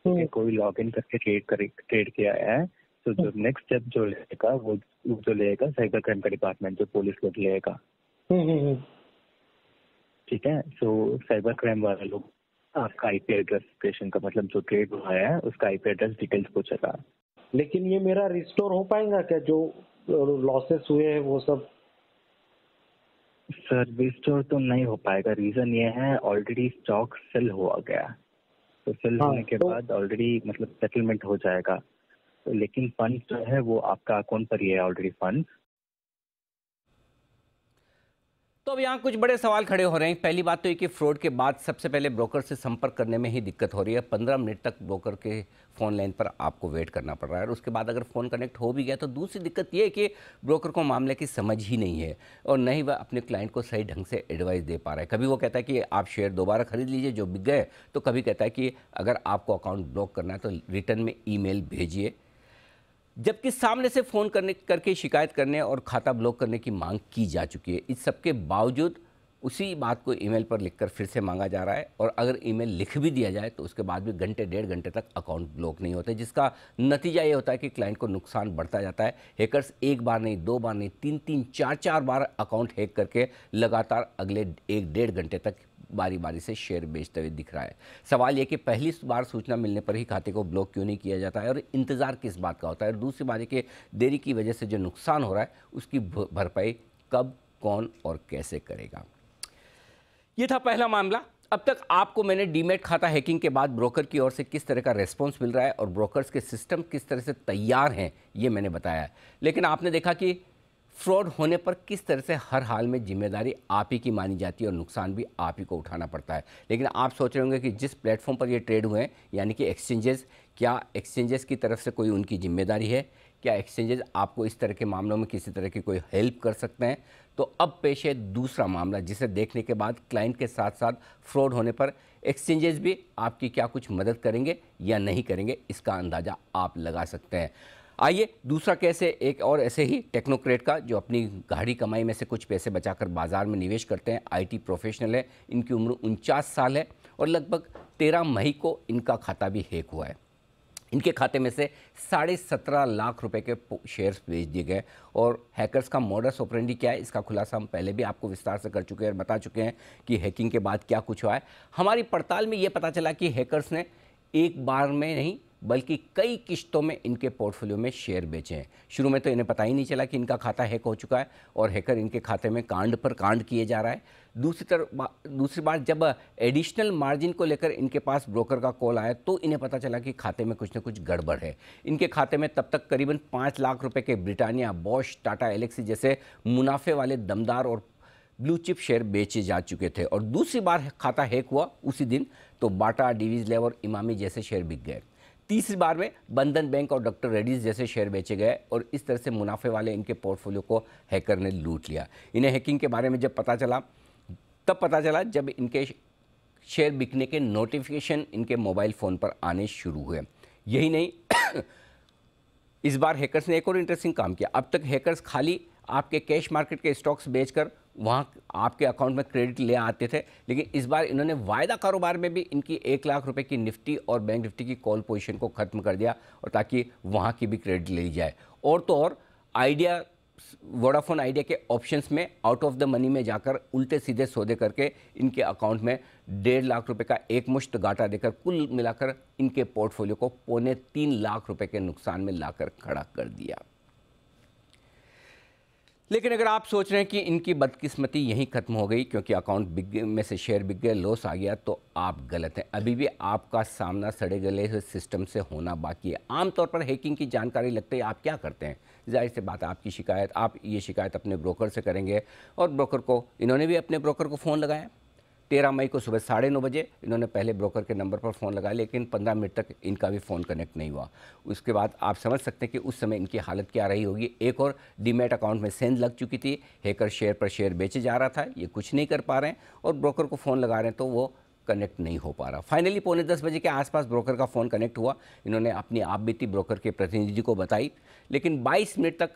तो कोई लॉग इन करके ट्रेड कर ट्रेड किया है तो जो नेक्स्ट हम्म। स्टेप जो लेगा वो जो लेगा साइबर क्राइम का डिपार्टमेंट जो पुलिस लोग लेगा हम्म, ठीक है सो साइबर क्राइम वाले लोग आपका आईपी एड्रेस का मतलब जो ट्रेड हुआ है उसका आईपी एड्रेस डिटेल्स पूछेगा लेकिन ये मेरा रिस्टोर हो पाएगा क्या जो लॉसेस हुए हैं वो सब सर रिस्टोर तो नहीं हो पाएगा रीजन ये है ऑलरेडी स्टॉक सेल हुआ गया तो सेल हाँ, होने के तो, बाद ऑलरेडी मतलब सेटलमेंट हो जाएगा तो लेकिन फंड जो है वो आपका अकाउंट पर ही है ऑलरेडी फंड तो अब यहाँ कुछ बड़े सवाल खड़े हो रहे हैं पहली बात तो ये कि फ्रॉड के बाद सबसे पहले ब्रोकर से संपर्क करने में ही दिक्कत हो रही है पंद्रह मिनट तक ब्रोकर के फ़ोन लाइन पर आपको वेट करना पड़ रहा है और उसके बाद अगर फ़ोन कनेक्ट हो भी गया तो दूसरी दिक्कत ये है कि ब्रोकर को मामले की समझ ही नहीं है और न ही वह अपने क्लाइंट को सही ढंग से एडवाइस दे पा रहा है कभी वो कहता है कि आप शेयर दोबारा खरीद लीजिए जो बिक गए तो कभी कहता है कि अगर आपको अकाउंट ब्लॉक करना है तो रिटर्न में ई भेजिए जबकि सामने से फ़ोन करने करके शिकायत करने और खाता ब्लॉक करने की मांग की जा चुकी है इस सबके बावजूद उसी बात को ईमेल पर लिखकर फिर से मांगा जा रहा है और अगर ईमेल लिख भी दिया जाए तो उसके बाद भी घंटे डेढ़ घंटे तक अकाउंट ब्लॉक नहीं होते जिसका नतीजा ये होता है कि क्लाइंट को नुकसान बढ़ता जाता है हैकर्स एक बार नहीं दो बार नहीं तीन तीन चार चार बार अकाउंट हैक करके लगातार अगले एक डेढ़ घंटे तक बारी बारी से शेयर बेचते हुए दिख रहा है सवाल यह कि पहली बार सूचना मिलने पर ही खाते को ब्लॉक क्यों नहीं किया जाता है और इंतज़ार किस बात का होता है और दूसरी बात कि देरी की वजह से जो नुकसान हो रहा है उसकी भरपाई कब कौन और कैसे करेगा यह था पहला मामला अब तक आपको मैंने डीमेट खाता हैकिंग के बाद ब्रोकर की ओर से किस तरह का रेस्पॉन्स मिल रहा है और ब्रोकर्स के सिस्टम किस तरह से तैयार हैं ये मैंने बताया लेकिन आपने देखा कि फ्रॉड होने पर किस तरह से हर हाल में जिम्मेदारी आप ही की मानी जाती है और नुकसान भी आप ही को उठाना पड़ता है लेकिन आप सोच रहे होंगे कि जिस प्लेटफॉर्म पर ये ट्रेड हुए हैं यानी कि एक्सचेंजेस क्या एक्सचेंजेस की तरफ से कोई उनकी जिम्मेदारी है क्या एक्सचेंजेस आपको इस तरह के मामलों में किसी तरह की कोई हेल्प कर सकते हैं तो अब पेश है दूसरा मामला जिसे देखने के बाद क्लाइंट के साथ साथ फ्रॉड होने पर एक्सचेंजेस भी आपकी क्या कुछ मदद करेंगे या नहीं करेंगे इसका अंदाज़ा आप लगा सकते हैं आइए दूसरा कैसे एक और ऐसे ही टेक्नोक्रेट का जो अपनी गाढ़ी कमाई में से कुछ पैसे बचाकर बाजार में निवेश करते हैं आईटी प्रोफेशनल है इनकी उम्र उनचास साल है और लगभग तेरह मई को इनका खाता भी हैक हुआ है इनके खाते में से साढ़े सत्रह लाख रुपए के शेयर्स बेच दिए गए और हैकर्स का मॉडर्स ऑपरेंडी क्या है इसका खुलासा हम पहले भी आपको विस्तार से कर चुके हैं और बता चुके हैं कि हैकिंग के बाद क्या कुछ हुआ है हमारी पड़ताल में ये पता चला कि हैकर्स ने एक बार में नहीं बल्कि कई किश्तों में इनके पोर्टफोलियो में शेयर बेचे हैं शुरू में तो इन्हें पता ही नहीं चला कि इनका खाता हैक हो चुका है और हैकर इनके खाते में कांड पर कांड किए जा रहा है दूसरी तरफ दूसरी बार जब एडिशनल मार्जिन को लेकर इनके पास ब्रोकर का कॉल आया तो इन्हें पता चला कि खाते में कुछ ना कुछ गड़बड़ है इनके खाते में तब तक करीबन पाँच लाख रुपये के ब्रिटानिया बॉश टाटा एलेक्सी जैसे मुनाफे वाले दमदार और ब्लू चिप शेयर बेचे जा चुके थे और दूसरी बार खाता हैक हुआ उसी दिन तो बाटा डिवीज लेवर इमामी जैसे शेयर बिक गए तीसरी बार में बंधन बैंक और डॉक्टर रेडीज जैसे शेयर बेचे गए और इस तरह से मुनाफे वाले इनके पोर्टफोलियो को हैकर ने लूट लिया इन्हें हैकिंग के बारे में जब पता चला तब पता चला जब इनके शेयर बिकने के नोटिफिकेशन इनके मोबाइल फ़ोन पर आने शुरू हुए यही नहीं इस बार हैकर्स ने एक और इंटरेस्टिंग काम किया अब तक हैकर्स खाली आपके कैश मार्केट के स्टॉक्स बेचकर वहाँ आपके अकाउंट में क्रेडिट ले आते थे लेकिन इस बार इन्होंने वायदा कारोबार में भी इनकी एक लाख रुपए की निफ्टी और बैंक निफ्टी की कॉल पोजीशन को ख़त्म कर दिया और ताकि वहाँ की भी क्रेडिट ले ली जाए और तो और आइडिया वोडाफोन आइडिया के ऑप्शंस में आउट ऑफ द मनी में जाकर उल्टे सीधे सौदे करके इनके अकाउंट में डेढ़ लाख रुपए का एक मुश्त घाटा देकर कुल मिलाकर इनके पोर्टफोलियो को पौने तीन लाख रुपए के नुकसान में लाकर खड़ा कर दिया लेकिन अगर आप सोच रहे हैं कि इनकी बदकिस्मती यहीं ख़त्म हो गई क्योंकि अकाउंट बिक में से शेयर बिक गए लॉस आ गया तो आप गलत हैं अभी भी आपका सामना सड़े गले सिस्टम से होना बाकी है आमतौर पर हैकिंग की जानकारी लगते ही आप क्या करते हैं जाहिर सी बात आपकी शिकायत आप ये शिकायत अपने ब्रोकर से करेंगे और ब्रोकर को इन्होंने भी अपने ब्रोकर को फ़ोन लगाया तेरह मई को सुबह साढ़े नौ बजे इन्होंने पहले ब्रोकर के नंबर पर फ़ोन लगाया लेकिन पंद्रह मिनट तक इनका भी फ़ोन कनेक्ट नहीं हुआ उसके बाद आप समझ सकते हैं कि उस समय इनकी हालत क्या रही होगी एक और डीमेट अकाउंट में सेंध लग चुकी थी हैकर शेयर पर शेयर बेचे जा रहा था ये कुछ नहीं कर पा रहे हैं और ब्रोकर को फ़ोन लगा रहे हैं तो वो कनेक्ट नहीं हो पा रहा फाइनली पौने दस बजे के आसपास ब्रोकर का फ़ोन कनेक्ट हुआ इन्होंने अपनी आप ब्रोकर के प्रतिनिधि को बताई लेकिन 22 मिनट तक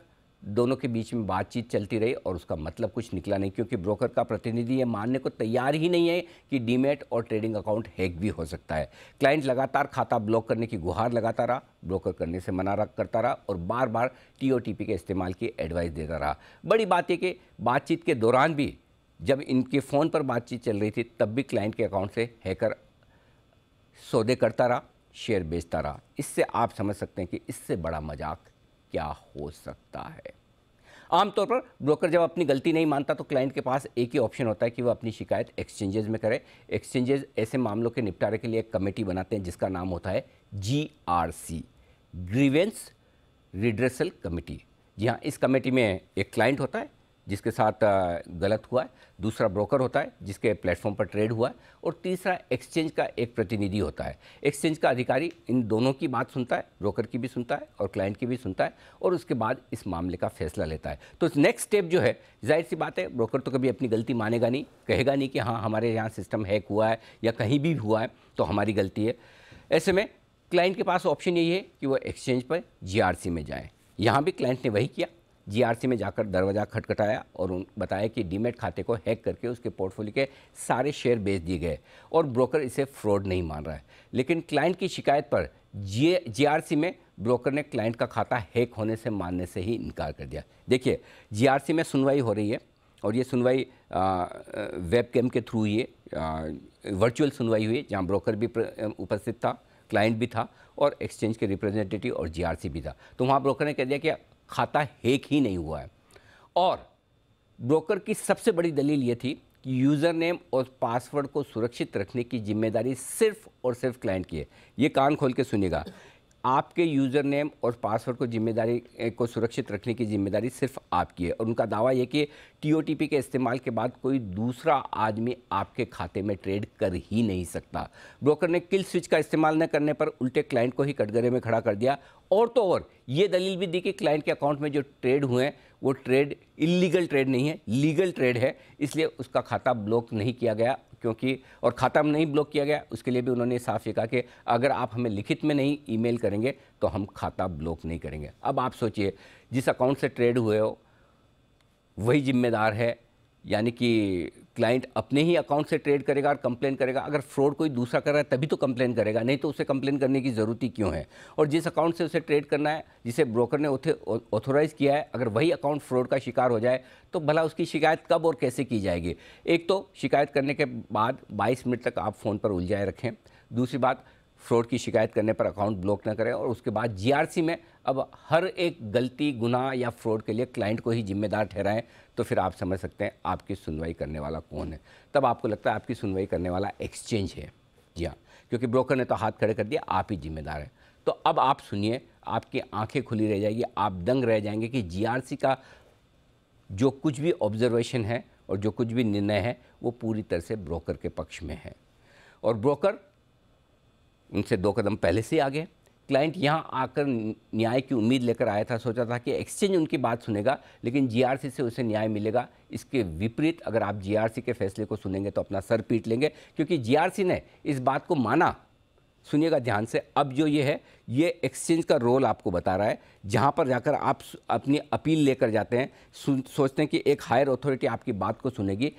दोनों के बीच में बातचीत चलती रही और उसका मतलब कुछ निकला नहीं क्योंकि ब्रोकर का प्रतिनिधि ये मानने को तैयार ही नहीं है कि डीमेट और ट्रेडिंग अकाउंट हैक भी हो सकता है क्लाइंट लगातार खाता ब्लॉक करने की गुहार लगाता रहा ब्रोकर करने से मना करता रहा और बार बार टी के इस्तेमाल की एडवाइस देता रहा बड़ी बात यह कि बातचीत के दौरान भी जब इनके फ़ोन पर बातचीत चल रही थी तब भी क्लाइंट के अकाउंट से हैकर सौदे करता रहा शेयर बेचता रहा इससे आप समझ सकते हैं कि इससे बड़ा मजाक क्या हो सकता है आमतौर पर ब्रोकर जब अपनी गलती नहीं मानता तो क्लाइंट के पास एक ही ऑप्शन होता है कि वह अपनी शिकायत एक्सचेंजेस में करे एक्सचेंजेस ऐसे मामलों के निपटारे के लिए एक कमेटी बनाते हैं जिसका नाम होता है G R C grievance redressal committee जी हाँ इस कमेटी में एक क्लाइंट होता है जिसके साथ गलत हुआ है दूसरा ब्रोकर होता है जिसके प्लेटफॉर्म पर ट्रेड हुआ है और तीसरा एक्सचेंज का एक प्रतिनिधि होता है एक्सचेंज का अधिकारी इन दोनों की बात सुनता है ब्रोकर की भी सुनता है और क्लाइंट की भी सुनता है और उसके बाद इस मामले का फैसला लेता है तो नेक्स्ट स्टेप जो है जाहिर सी बात है ब्रोकर तो कभी अपनी गलती मानेगा नहीं कहेगा नहीं कि हाँ हमारे यहाँ सिस्टम हैक हुआ है या कहीं भी हुआ है तो हमारी गलती है ऐसे में क्लाइंट के पास ऑप्शन यही है कि वो एक्सचेंज पर जी में जाएँ यहाँ भी क्लाइंट ने वही किया जीआरसी में जाकर दरवाज़ा खटखटाया और उन बताया कि डीमेट खाते को हैक करके उसके पोर्टफोलियो के सारे शेयर बेच दिए गए और ब्रोकर इसे फ्रॉड नहीं मान रहा है लेकिन क्लाइंट की शिकायत पर जी जीआरसी में ब्रोकर ने क्लाइंट का खाता हैक होने से मानने से ही इनकार कर दिया देखिए जीआरसी में सुनवाई हो रही है और ये सुनवाई वेब कैम के थ्रू ये वर्चुअल सुनवाई हुई जहाँ ब्रोकर भी उपस्थित था क्लाइंट भी था और एक्सचेंज के रिप्रेजेंटेटिव और जीआरसी भी था तो वहाँ ब्रोकर ने कह दिया कि खाता हेक ही नहीं हुआ है और ब्रोकर की सबसे बड़ी दलील ये थी कि यूज़र नेम और पासवर्ड को सुरक्षित रखने की जिम्मेदारी सिर्फ और सिर्फ क्लाइंट की है ये कान खोल के सुनेगा आपके यूज़र नेम और पासवर्ड को जिम्मेदारी को सुरक्षित रखने की जिम्मेदारी सिर्फ आपकी है और उनका दावा यह कि टी के इस्तेमाल के बाद कोई दूसरा आदमी आपके खाते में ट्रेड कर ही नहीं सकता ब्रोकर ने किल स्विच का इस्तेमाल न करने पर उल्टे क्लाइंट को ही कटघरे में खड़ा कर दिया और तो और ये दलील भी दी कि क्लाइंट के अकाउंट में जो ट्रेड हुए हैं वो ट्रेड इलीगल ट्रेड नहीं है लीगल ट्रेड है इसलिए उसका खाता ब्लॉक नहीं किया गया क्योंकि और खाता नहीं ब्लॉक किया गया उसके लिए भी उन्होंने साफ ये कहा कि अगर आप हमें लिखित में नहीं ईमेल करेंगे तो हम खाता ब्लॉक नहीं करेंगे अब आप सोचिए जिस अकाउंट से ट्रेड हुए हो वही जिम्मेदार है यानी कि क्लाइंट अपने ही अकाउंट से ट्रेड करेगा और कंप्लेन करेगा अगर फ्रॉड कोई दूसरा कर रहा है तभी तो कंप्लेन करेगा नहीं तो उसे कंप्लेन करने की ज़रूरत ही क्यों है और जिस अकाउंट से उसे ट्रेड करना है जिसे ब्रोकर ने ऑथोराइज़ किया है अगर वही अकाउंट फ्रॉड का शिकार हो जाए तो भला उसकी शिकायत कब और कैसे की जाएगी एक तो शिकायत करने के बाद बाईस मिनट तक आप फ़ोन पर उलझाए रखें दूसरी बात फ्रॉड की शिकायत करने पर अकाउंट ब्लॉक ना करें और उसके बाद जीआरसी में अब हर एक गलती गुनाह या फ्रॉड के लिए क्लाइंट को ही जिम्मेदार ठहराएं तो फिर आप समझ सकते हैं आपकी सुनवाई करने वाला कौन है तब आपको लगता है आपकी सुनवाई करने वाला एक्सचेंज है जी हाँ क्योंकि ब्रोकर ने तो हाथ खड़े कर दिया आप ही जिम्मेदार हैं तो अब आप सुनिए आपकी आंखें खुली रह जाएगी आप दंग रह जाएंगे कि जीआरसी का जो कुछ भी ऑब्जर्वेशन है और जो कुछ भी निर्णय है वो पूरी तरह से ब्रोकर के पक्ष में है और ब्रोकर उनसे दो कदम पहले से आ गए क्लाइंट यहाँ आकर न्याय की उम्मीद लेकर आया था सोचा था कि एक्सचेंज उनकी बात सुनेगा लेकिन जीआरसी से उसे न्याय मिलेगा इसके विपरीत अगर आप जीआरसी के फैसले को सुनेंगे तो अपना सर पीट लेंगे क्योंकि जीआरसी ने इस बात को माना सुनिएगा ध्यान से अब जो ये है ये एक्सचेंज का रोल आपको बता रहा है जहाँ पर जाकर आप अपनी अपील लेकर जाते हैं सोचते हैं कि एक हायर अथॉरिटी आपकी बात को सुनेगी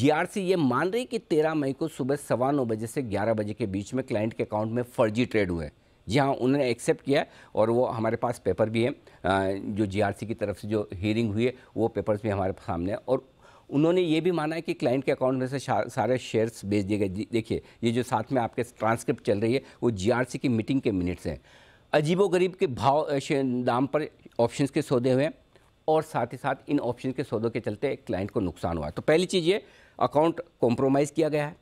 जीआरसी ये मान रही कि 13 मई को सुबह सवा नौ बजे से 11 बजे के बीच में क्लाइंट के अकाउंट में फर्जी ट्रेड हुए जी हाँ उन्होंने एक्सेप्ट किया और वो हमारे पास पेपर भी है जो सी की तरफ से जो हियरिंग हुई है वो पेपर्स भी हमारे सामने और उन्होंने ये भी माना है कि क्लाइंट के अकाउंट में से सारे शेयर्स भेज दिए गए देखिए ये जो साथ में आपके ट्रांसक्रिप्ट चल रही है वो जीआरसी की मीटिंग के मिनट्स हैं अजीबो गरीब के भाव दाम पर ऑप्शन के सौदे हुए और साथ ही साथ इन ऑप्शन के सौदों के चलते क्लाइंट को नुकसान हुआ तो पहली चीज़ ये अकाउंट कॉम्प्रोमाइज़ किया गया है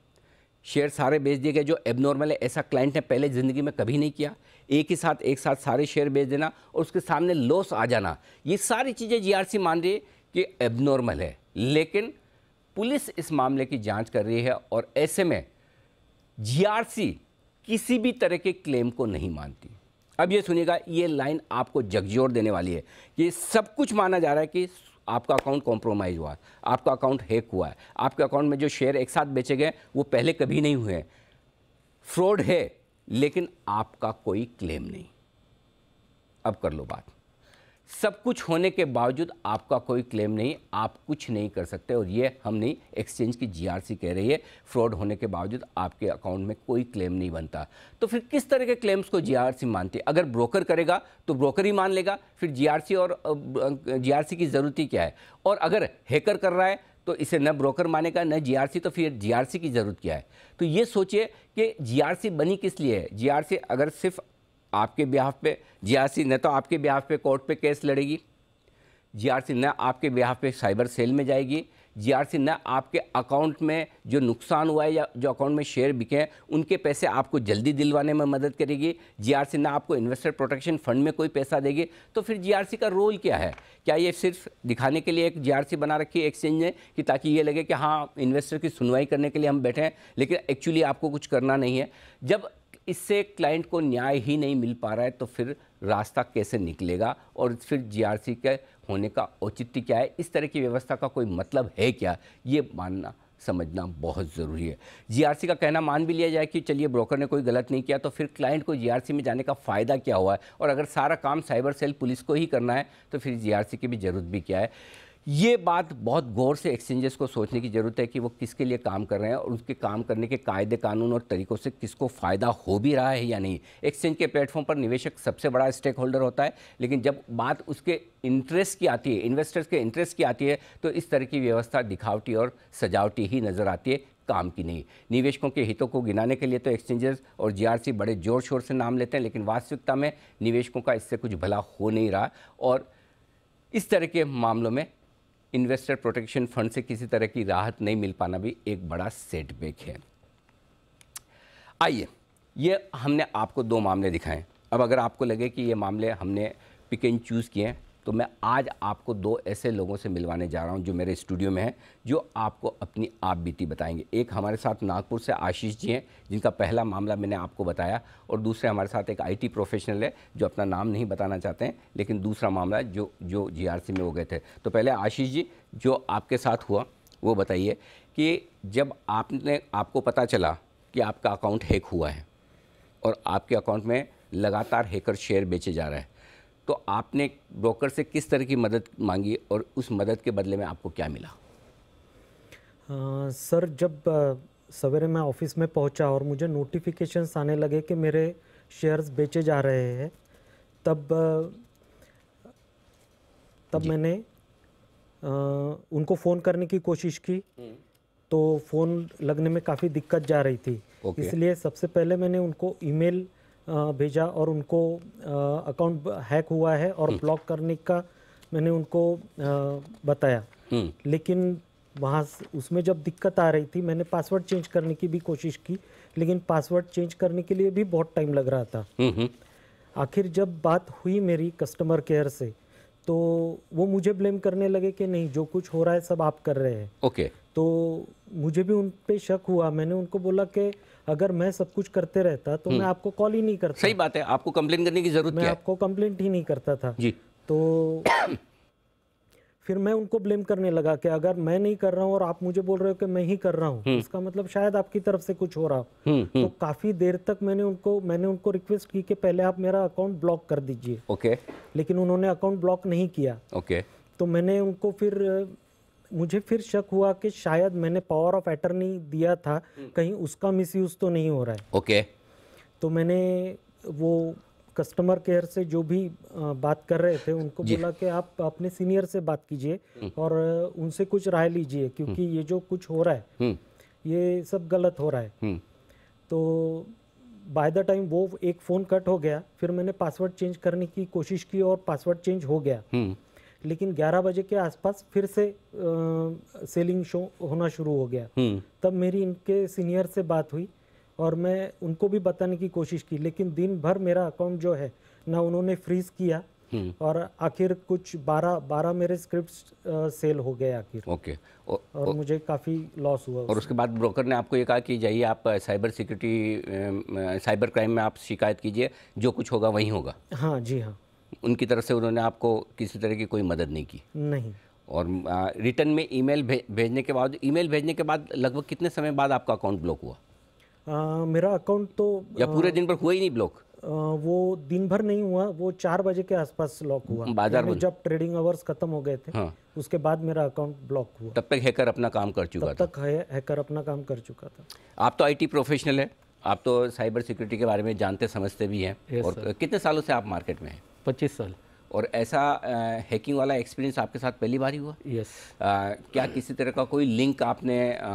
शेयर सारे बेच दिए गए जो एबनॉर्मल है ऐसा क्लाइंट ने पहले ज़िंदगी में कभी नहीं किया एक ही साथ एक साथ सारे शेयर बेच देना और उसके सामने लॉस आ जाना ये सारी चीज़ें जीआरसी मान रही है कि एबनॉर्मल है लेकिन पुलिस इस मामले की जांच कर रही है और ऐसे में जीआरसी किसी भी तरह के क्लेम को नहीं मानती अब ये सुनिएगा ये लाइन आपको जगजोर देने वाली है ये सब कुछ माना जा रहा है कि आपका अकाउंट कॉम्प्रोमाइज़ हुआ आपका अकाउंट हैक हुआ है आपके अकाउंट में जो शेयर एक साथ बेचे गए वो पहले कभी नहीं हुए फ्रॉड है लेकिन आपका कोई क्लेम नहीं अब कर लो बात सब कुछ होने के बावजूद आपका कोई क्लेम नहीं आप कुछ नहीं कर सकते और ये हम नहीं एक्सचेंज की जीआरसी कह रही है फ्रॉड होने के बावजूद आपके अकाउंट में कोई क्लेम नहीं बनता तो फिर किस तरह के क्लेम्स को जीआरसी मानती है अगर ब्रोकर करेगा तो ब्रोकर ही मान लेगा फिर जीआरसी और जीआरसी की ज़रूरत ही क्या है और अगर हैकर कर रहा है तो इसे न ब्रोकर मानेगा न जीआरसी तो फिर जीआरसी की ज़रूरत क्या है तो ये सोचिए कि जीआरसी बनी किस लिए है जीआरसी अगर सिर्फ आपके बिहाफ पे जीआरसी न तो आपके बिहाफ पे कोर्ट पे केस लड़ेगी जीआरसी न आपके बिहाफ पे साइबर सेल में जाएगी जीआरसी न आपके अकाउंट में जो नुकसान हुआ है या जो अकाउंट में शेयर बिके हैं उनके पैसे आपको जल्दी दिलवाने में मदद करेगी जीआरसी न आपको इन्वेस्टर प्रोटेक्शन फंड में कोई पैसा देगी तो फिर जीआरसी का रोल क्या है क्या ये सिर्फ दिखाने के लिए एक जीआरसी बना रखी है एक्सचेंज ने कि ताकि ये लगे कि हाँ इन्वेस्टर की सुनवाई करने के लिए हम बैठे हैं लेकिन एक्चुअली आपको कुछ करना नहीं है जब इससे क्लाइंट को न्याय ही नहीं मिल पा रहा है तो फिर रास्ता कैसे निकलेगा और फिर जीआरसी के होने का औचित्य क्या है इस तरह की व्यवस्था का कोई मतलब है क्या ये मानना समझना बहुत ज़रूरी है जीआरसी का कहना मान भी लिया जाए कि चलिए ब्रोकर ने कोई गलत नहीं किया तो फिर क्लाइंट को जीआरसी में जाने का फ़ायदा क्या हुआ है और अगर सारा काम साइबर सेल पुलिस को ही करना है तो फिर जीआरसी की भी ज़रूरत भी क्या है ये बात बहुत गौर से एक्सचेंजेस को सोचने की ज़रूरत है कि वो किसके लिए काम कर रहे हैं और उसके काम करने के कायदे कानून और तरीक़ों से किसको फ़ायदा हो भी रहा है या नहीं एक्सचेंज के प्लेटफॉर्म पर निवेशक सबसे बड़ा स्टेक होल्डर होता है लेकिन जब बात उसके इंटरेस्ट की आती है इन्वेस्टर्स के इंटरेस्ट की आती है तो इस तरह की व्यवस्था दिखावटी और सजावटी ही नज़र आती है काम की नहीं निवेशकों के हितों को गिनाने के लिए तो एक्सचेंजेस और जीआरसी बड़े जोर शोर से नाम लेते हैं लेकिन वास्तविकता में निवेशकों का इससे कुछ भला हो नहीं रहा और इस तरह के मामलों में इन्वेस्टर प्रोटेक्शन फंड से किसी तरह की राहत नहीं मिल पाना भी एक बड़ा सेटबैक है आइए ये हमने आपको दो मामले दिखाएं अब अगर आपको लगे कि ये मामले हमने पिक एंड चूज़ किए तो मैं आज आपको दो ऐसे लोगों से मिलवाने जा रहा हूँ जो मेरे स्टूडियो में हैं जो आपको अपनी आप बीती बताएंगे एक हमारे साथ नागपुर से आशीष जी हैं जिनका पहला मामला मैंने आपको बताया और दूसरे हमारे साथ एक आईटी प्रोफेशनल है जो अपना नाम नहीं बताना चाहते हैं लेकिन दूसरा मामला जो जो जी में हो गए थे तो पहले आशीष जी जो आपके साथ हुआ वो बताइए कि जब आपने आपको पता चला कि आपका अकाउंट हैक हुआ है और आपके अकाउंट में लगातार हैकर शेयर बेचे जा रहे हैं तो आपने ब्रोकर से किस तरह की मदद मांगी और उस मदद के बदले में आपको क्या मिला आ, सर जब सवेरे मैं ऑफिस में पहुंचा और मुझे नोटिफिकेशंस आने लगे कि मेरे शेयर्स बेचे जा रहे हैं तब तब मैंने आ, उनको फ़ोन करने की कोशिश की हम्म। तो फ़ोन लगने में काफ़ी दिक्कत जा रही थी इसलिए सबसे पहले मैंने उनको ईमेल भेजा और उनको अकाउंट हैक हुआ है और ब्लॉक हम्म। करने का मैंने उनको बताया हम्म। लेकिन वहाँ उसमें जब दिक्कत आ रही थी मैंने पासवर्ड चेंज करने की भी कोशिश की लेकिन पासवर्ड चेंज करने के लिए भी बहुत टाइम लग रहा था हम्म, आखिर जब बात हुई मेरी कस्टमर केयर से तो वो मुझे ब्लेम करने लगे कि नहीं जो कुछ हो रहा है सब आप कर रहे हैं ओके okay. तो मुझे भी उन पर शक हुआ मैंने उनको बोला कि अगर मैं सब कुछ करते रहता तो मैं हम्म। आपको कॉल ही नहीं करता सही बात है आपको कंप्लेन करने की जरूरत मैं आपको कंप्लेंट ही नहीं करता था जी तो फिर मैं उनको ब्लेम करने लगा कि अगर मैं नहीं कर रहा हूँ और आप मुझे बोल रहे हो कि मैं ही कर रहा हूँ हम्म। इसका मतलब शायद आपकी तरफ से कुछ हो रहा हो हम्म, तो काफी देर तक मैंने उनको मैंने उनको रिक्वेस्ट की कि पहले आप मेरा अकाउंट ब्लॉक कर दीजिए ओके लेकिन उन्होंने अकाउंट ब्लॉक नहीं किया ओके तो मैंने उनको फिर मुझे फिर शक हुआ कि शायद मैंने पावर ऑफ अटर्नी दिया था हम्म। कहीं उसका मिसयूज तो नहीं हो रहा है ओके तो मैंने वो कस्टमर केयर से जो भी बात कर रहे थे उनको बोला कि आप अपने सीनियर से बात कीजिए हम्म। और उनसे कुछ राय लीजिए क्योंकि हम्म। ये जो कुछ हो रहा है ये सब गलत हो रहा है तो बाय द टाइम वो एक फ़ोन कट हो गया फिर मैंने पासवर्ड चेंज करने की कोशिश की और पासवर्ड चेंज हो गया लेकिन 11 बजे के आसपास फिर से आ, सेलिंग शो होना शुरू हो गया हम्म। तब मेरी इनके सीनियर से बात हुई और मैं उनको भी बताने की कोशिश की लेकिन दिन भर मेरा अकाउंट जो है ना उन्होंने फ्रीज किया हम्म। और आखिर कुछ 12 12 मेरे स्क्रिप्ट सेल हो गए आखिर ओके और, और मुझे काफ़ी लॉस हुआ और उसके बाद ब्रोकर ने आपको ये कहा कि जाइए आप साइबर सिक्योरिटी साइबर क्राइम में आप शिकायत कीजिए जो कुछ होगा वही होगा हाँ जी हाँ उनकी तरफ से उन्होंने आपको किसी तरह की कोई मदद नहीं की नहीं और रिटर्न में ईमेल भेजने के बाद ईमेल भेजने के बाद लगभग कितने समय बाद आपका अकाउंट ब्लॉक हुआ आ, मेरा अकाउंट तो या पूरे दिन भर हुआ ही नहीं ब्लॉक वो दिन भर नहीं हुआ वो चार बजे के आसपास लॉक हुआ बाजार जब ट्रेडिंग आवर्स खत्म हो गए थे हाँ। उसके बाद मेरा अकाउंट ब्लॉक हुआ तब तक हैकर अपना काम कर चुका तब तक है, हैकर अपना काम कर चुका था आप तो आईटी प्रोफेशनल है आप तो साइबर सिक्योरिटी के बारे में जानते समझते भी हैं और कितने सालों से आप मार्केट में हैं पच्चीस साल और ऐसा हैकिंग वाला एक्सपीरियंस आपके साथ पहली बार ही हुआ यस yes. क्या किसी तरह का कोई लिंक आपने आ,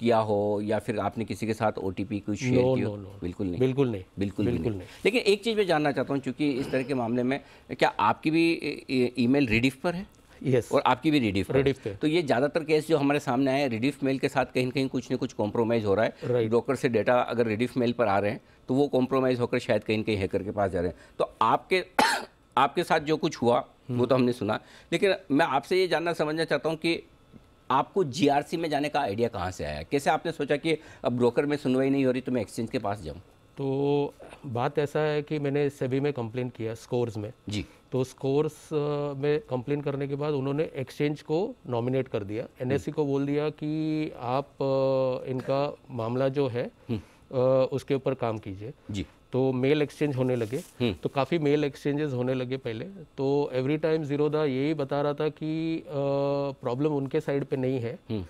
किया हो या फिर आपने किसी के साथ ओ टी पी कुछ शेयर no, किया no, no. बिल्कुल नहीं बिल्कुल नहीं बिल्कुल बिल्कुल नहीं।, नहीं लेकिन एक चीज़ मैं जानना चाहता हूँ चूंकि इस तरह के मामले में क्या आपकी भी ईमेल रिडीफ पर है यस yes. और आपकी भी रिडीफ रिडीफ तो ये ज़्यादातर केस जो हमारे सामने आए रिडिफ मेल के साथ कहीं कहीं कुछ ना कुछ कॉम्प्रोमाइज़ हो रहा है ब्रोकर से डेटा अगर रिडीफ मेल पर आ रहे हैं तो वो कॉम्प्रोमाइज़ होकर शायद कहीं कहीं हैकर के पास जा रहे हैं तो आपके आपके साथ जो कुछ हुआ वो तो हमने सुना लेकिन मैं आपसे ये जानना समझना चाहता हूँ कि आपको जीआरसी में जाने का आइडिया कहाँ से आया कैसे आपने सोचा कि अब ब्रोकर में सुनवाई नहीं हो रही तो मैं एक्सचेंज के पास जाऊँ तो बात ऐसा है कि मैंने सभी में कंप्लेन किया स्कोर्स में जी तो स्कोर्स में कंप्लेन करने के बाद उन्होंने एक्सचेंज को नॉमिनेट कर दिया एनएससी हम्म। को बोल दिया कि आप इनका मामला जो है हम्म। उसके ऊपर काम कीजिए जी तो मेल एक्सचेंज होने लगे हम्म। तो काफ़ी मेल एक्सचेंजेस होने लगे पहले तो एवरी टाइम जीरो दा यही बता रहा था कि प्रॉब्लम उनके साइड पे नहीं है आ, हम्म।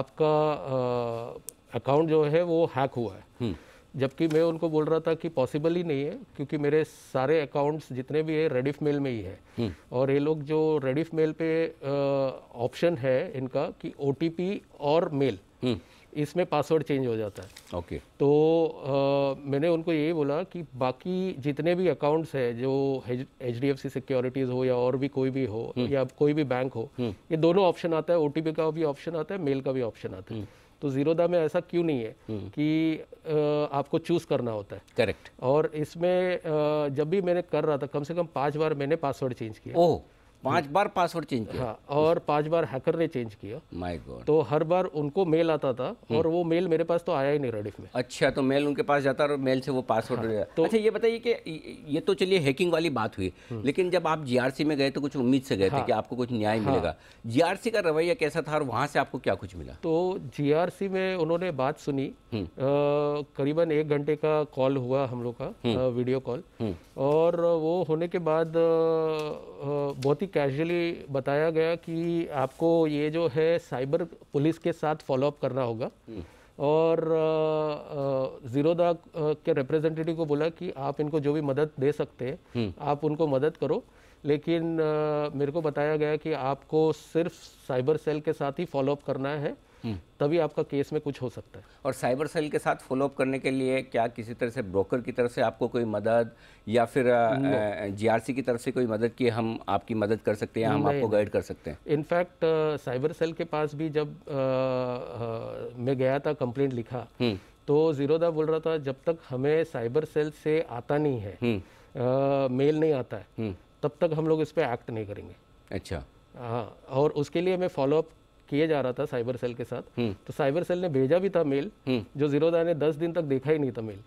आपका अकाउंट जो है वो हैक हुआ है हम्म। जबकि मैं उनको बोल रहा था कि पॉसिबल ही नहीं है क्योंकि मेरे सारे अकाउंट्स जितने भी है रेडिफ मेल में ही है और ये लोग जो रेडिफ मेल पे ऑप्शन है इनका कि ओ और मेल इसमें पासवर्ड चेंज हो जाता है ओके तो आ, मैंने उनको ये बोला कि बाकी जितने भी अकाउंट्स है जो H D F C securities हो या और भी कोई भी हो हम्म। या कोई भी बैंक हो हम्म। ये दोनों ऑप्शन आता है ओ का भी ऑप्शन आता है मेल का भी ऑप्शन आता है हम्म। तो जीरोदा में ऐसा क्यों नहीं है कि आपको चूज़ करना होता है करेक्ट और इसमें जब भी मैंने कर रहा था कम से कम पांच बार मैंने पासवर्ड चेंज किया ओह पांच बार पासवर्ड चेंज किया हाँ, और पांच बार हैकर ने चेंज किया माय गॉड तो हर बार उनको मेल आता था और वो मेल मेरे पास तो आया ही नहीं रेडिफ में अच्छा तो मेल उनके पास जाता और मेल से वो पासवर्ड हाँ, तो अच्छा ये बताइए कि ये तो चलिए हैकिंग वाली बात हुई हम्म। लेकिन जब आप जीआरसी में गए तो कुछ उम्मीद से गए हाँ, थे कि आपको कुछ न्याय हाँ। मिलेगा जी का रवैया कैसा था और वहाँ से आपको क्या कुछ मिला तो जी में उन्होंने बात सुनी हम्म। करीबन एक घंटे का कॉल हुआ हम लोग का वीडियो हम्म। कॉल और वो होने के बाद बहुत ही कैजुअली बताया गया कि आपको ये जो है साइबर पुलिस के साथ फॉलोअप करना होगा हम्म। और जीरो दाग के रिप्रेजेंटेटिव को बोला कि आप इनको जो भी मदद दे सकते हैं हम्म। आप उनको मदद करो लेकिन आ, मेरे को बताया गया कि आपको सिर्फ साइबर सेल के साथ ही फॉलोअप करना है तभी आपका केस में कुछ हो सकता है और साइबर सेल के साथ फॉलोअप करने के लिए क्या किसी तरह से ब्रोकर की तरफ से आपको कोई मदद या फिर जीआरसी की तरफ से कोई मदद की हम आपकी मदद कर सकते हैं हम आपको गाइड कर सकते हैं इनफैक्ट साइबर सेल के पास भी जब आ, मैं गया था कंप्लेंट लिखा हम्म। तो जीरोदा बोल रहा था जब तक हमें साइबर सेल से आता नहीं है हम्म। मेल नहीं आता है हम्म। तब तक हम लोग इस पर एक्ट नहीं करेंगे अच्छा हाँ और उसके लिए मैं फॉलोअप किया जा रहा था साइबर सेल के साथ हम्म। तो साइबर सेल ने भेजा भी था मेल हम्म। जो जीरोदा ने दस दिन तक देखा ही नहीं था मेल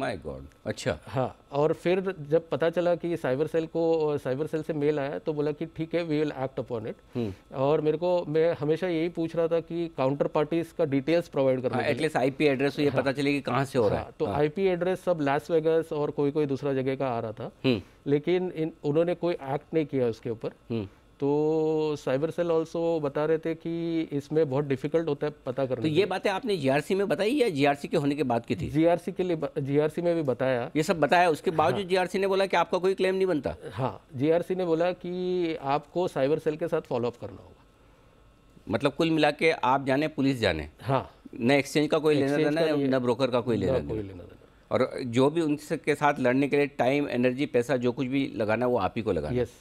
माय गॉड अच्छा हाँ और फिर जब पता चला कि साइबर सेल को साइबर सेल से मेल आया तो बोला कि ठीक है we will act upon it और मेरे को मैं हमेशा यही पूछ रहा था कि काउंटर पार्टीज का डिटेल्स प्रोवाइड करना एटलीस्ट आईपी एड्रेस ये पता हाँ। चले कि कहाँ से हो रहा हाँ, है तो आईपी हाँ। एड्रेस सब लास वेगस और कोई कोई दूसरा जगह का आ रहा था हम्म। लेकिन इन उन्होंने कोई एक्ट नहीं किया उसके ऊपर तो साइबर सेल ऑल्सो बता रहे थे कि इसमें बहुत डिफिकल्ट होता है पता करना तो ये बातें आपने जीआरसी में बताई या जीआरसी के होने के बाद की थी जीआरसी के लिए जीआरसी में भी बताया ये सब बताया उसके बावजूद हाँ। जीआरसी ने बोला कि आपका कोई क्लेम नहीं बनता हाँ जीआरसी ने बोला कि आपको साइबर सेल के साथ फॉलोअप करना होगा मतलब कुल मिला के आप जाने पुलिस जाने हाँ न एक्सचेंज का कोई लेना देना न ब्रोकर का कोई लेना देना और जो भी उनके साथ लड़ने के लिए टाइम एनर्जी पैसा जो कुछ भी लगाना वो आप ही को लगाना यस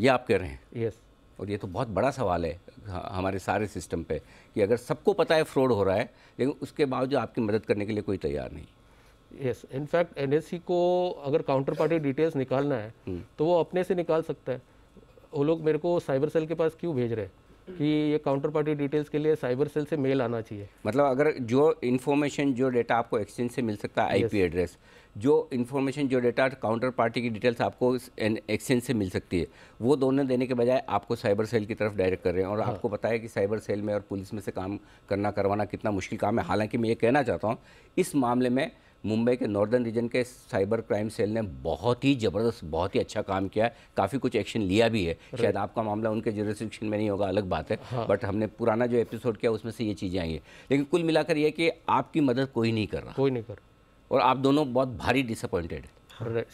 ये आप कह रहे हैं यस yes. और ये तो बहुत बड़ा सवाल है हाँ, हमारे सारे सिस्टम पे कि अगर सबको पता है फ्रॉड हो रहा है लेकिन उसके बावजूद आपकी मदद करने के लिए कोई तैयार नहीं यस इनफैक्ट एन को अगर काउंटर पार्टी डिटेल्स निकालना है हम्म। तो वो अपने से निकाल सकता है वो लोग मेरे को साइबर सेल के पास क्यों भेज रहे हैं कि ये काउंटर पार्टी डिटेल्स के लिए साइबर सेल से मेल आना चाहिए मतलब अगर जो इन्फॉर्मेशन जो डेटा आपको एक्सचेंज से मिल सकता है आईपी एड्रेस जो इन्फॉर्मेशन जो डेटा काउंटर पार्टी की डिटेल्स आपको एक्सचेंज से मिल सकती है वो दोनों देने के बजाय आपको साइबर सेल की तरफ डायरेक्ट कर रहे हैं और हाँ। आपको पता है कि साइबर सेल में और पुलिस में से काम करना करवाना कितना मुश्किल काम है हालांकि मैं ये कहना चाहता हूँ इस मामले में मुंबई के नॉर्दर्न रीजन के साइबर क्राइम सेल ने बहुत ही ज़बरदस्त बहुत ही अच्छा काम किया है काफ़ी कुछ एक्शन लिया भी है शायद आपका मामला उनके जुरिस्डिक्शन में नहीं होगा अलग बात है हाँ। बट हमने पुराना जो एपिसोड किया उसमें से ये चीज़ें आई हैं लेकिन कुल मिलाकर यह कि आपकी मदद कोई नहीं कर रहा कोई नहीं कर और आप दोनों बहुत भारी डिसअपॉइंटेड है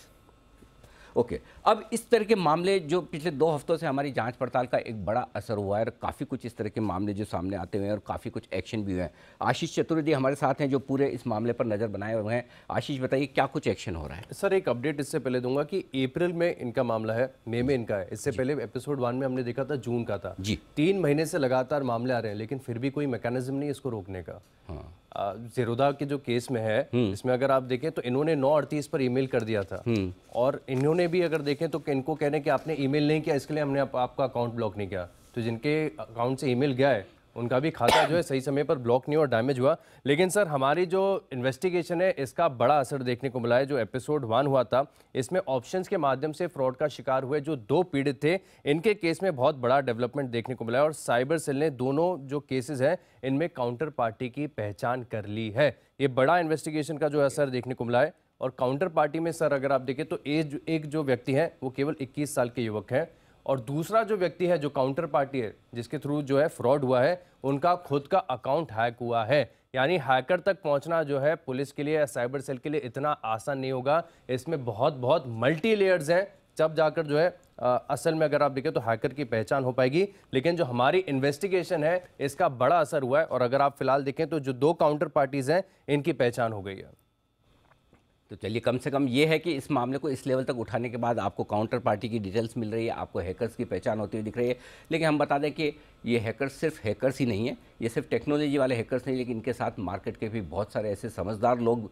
ओके अब इस तरह के मामले जो पिछले दो हफ्तों से हमारी जांच पड़ताल का एक बड़ा असर हुआ है और काफ़ी कुछ इस तरह के मामले जो सामने आते हुए हैं और काफ़ी कुछ एक्शन भी हुए हैं आशीष चतुर्वेदी हमारे साथ हैं जो पूरे इस मामले पर नज़र बनाए हुए हैं आशीष बताइए क्या कुछ एक्शन हो रहा है सर एक अपडेट इससे पहले दूंगा कि अप्रैल में इनका मामला है मे में इनका है इससे पहले एपिसोड वन में हमने देखा था जून का था जी तीन महीने से लगातार मामले आ रहे हैं लेकिन फिर भी कोई मैकेनिज्म नहीं इसको रोकने का जेरोदा हाँ। के जो केस में है हम्म। इसमें अगर आप देखें तो इन्होंने नौ अड़तीस पर ईमेल कर दिया था हम्म। और इन्होंने ने भी अगर देखें तो इनको कह रहे हैं कि आपने ईमेल नहीं किया इसके लिए हमने आप, आपका अकाउंट ब्लॉक नहीं किया तो जिनके अकाउंट से ईमेल गया है उनका भी खाता जो है सही समय पर ब्लॉक नहीं और डैमेज हुआ लेकिन सर हमारी जो इन्वेस्टिगेशन है इसका बड़ा असर देखने को मिला है जो एपिसोड वन हुआ था इसमें ऑप्शंस के माध्यम से फ्रॉड का शिकार हुए जो दो पीड़ित थे इनके केस में बहुत बड़ा डेवलपमेंट देखने को मिला है और साइबर सेल ने दोनों जो केसेज हैं इनमें काउंटर पार्टी की पहचान कर ली है ये बड़ा इन्वेस्टिगेशन का जो असर देखने को मिला है और काउंटर पार्टी में सर अगर आप देखें तो एज एक जो व्यक्ति है वो केवल 21 साल के युवक हैं और दूसरा जो व्यक्ति है जो काउंटर पार्टी है जिसके थ्रू जो है फ्रॉड हुआ है उनका खुद का अकाउंट हैक हुआ है यानी हैकर तक पहुंचना जो है पुलिस के लिए या साइबर सेल के लिए इतना आसान नहीं होगा इसमें बहुत बहुत मल्टी लेयर्स हैं जब जाकर जो है आ, असल में अगर आप देखें तो हैकर की पहचान हो पाएगी लेकिन जो हमारी इन्वेस्टिगेशन है इसका बड़ा असर हुआ है और अगर आप फिलहाल देखें तो जो दो काउंटर पार्टीज़ हैं इनकी पहचान हो गई है तो चलिए कम से कम ये है कि इस मामले को इस लेवल तक उठाने के बाद आपको काउंटर पार्टी की डिटेल्स मिल रही है आपको हैकर्स की पहचान होती हुई दिख रही है लेकिन हम बता दें कि ये हैकर्स सिर्फ हैकर्स ही नहीं है ये सिर्फ टेक्नोलॉजी वाले हैकर्स नहीं लेकिन इनके साथ मार्केट के भी बहुत सारे ऐसे समझदार लोग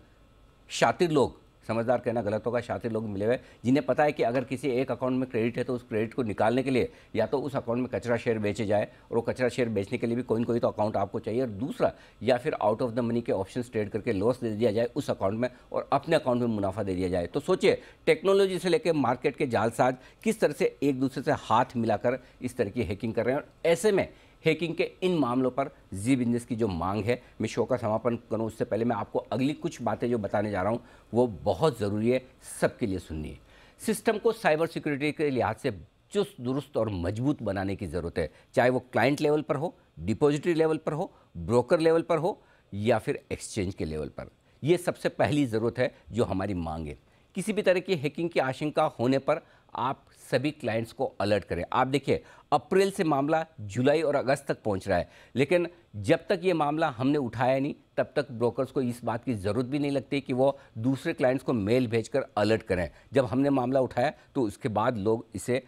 शातिर लोग समझदार कहना गलत होगा शातिर लोग मिले हुए जिन्हें पता है कि अगर किसी एक अकाउंट में क्रेडिट है तो उस क्रेडिट को निकालने के लिए या तो उस अकाउंट में कचरा शेयर बेचे जाए और वो कचरा शेयर बेचने के लिए भी कोई ना कोई तो अकाउंट आपको चाहिए और दूसरा या फिर आउट ऑफ द मनी के ऑप्शन ट्रेड करके लॉस दे दिया जाए उस अकाउंट में और अपने अकाउंट में मुनाफा दे दिया जाए तो सोचिए टेक्नोलॉजी से लेकर मार्केट के जालसाज किस तरह से एक दूसरे से हाथ मिलाकर इस तरह की हैकिंग कर रहे हैं और ऐसे में हैकिंग के इन मामलों पर जी बिजनेस की जो मांग है मैं शो का समापन करूँ उससे पहले मैं आपको अगली कुछ बातें जो बताने जा रहा हूँ वो बहुत ज़रूरी है सबके लिए सुननी है सिस्टम को साइबर सिक्योरिटी के लिहाज से चुस्त दुरुस्त और मजबूत बनाने की ज़रूरत है चाहे वो क्लाइंट लेवल पर हो डिपॉजिटरी लेवल पर हो ब्रोकर लेवल पर हो या फिर एक्सचेंज के लेवल पर ये सबसे पहली ज़रूरत है जो हमारी मांग है किसी भी तरह की हैकिंग की आशंका होने पर आप सभी क्लाइंट्स को अलर्ट करें आप देखिए अप्रैल से मामला जुलाई और अगस्त तक पहुंच रहा है लेकिन जब तक ये मामला हमने उठाया नहीं तब तक ब्रोकर्स को इस बात की ज़रूरत भी नहीं लगती कि वो दूसरे क्लाइंट्स को मेल भेजकर अलर्ट करें जब हमने मामला उठाया तो उसके बाद लोग इसे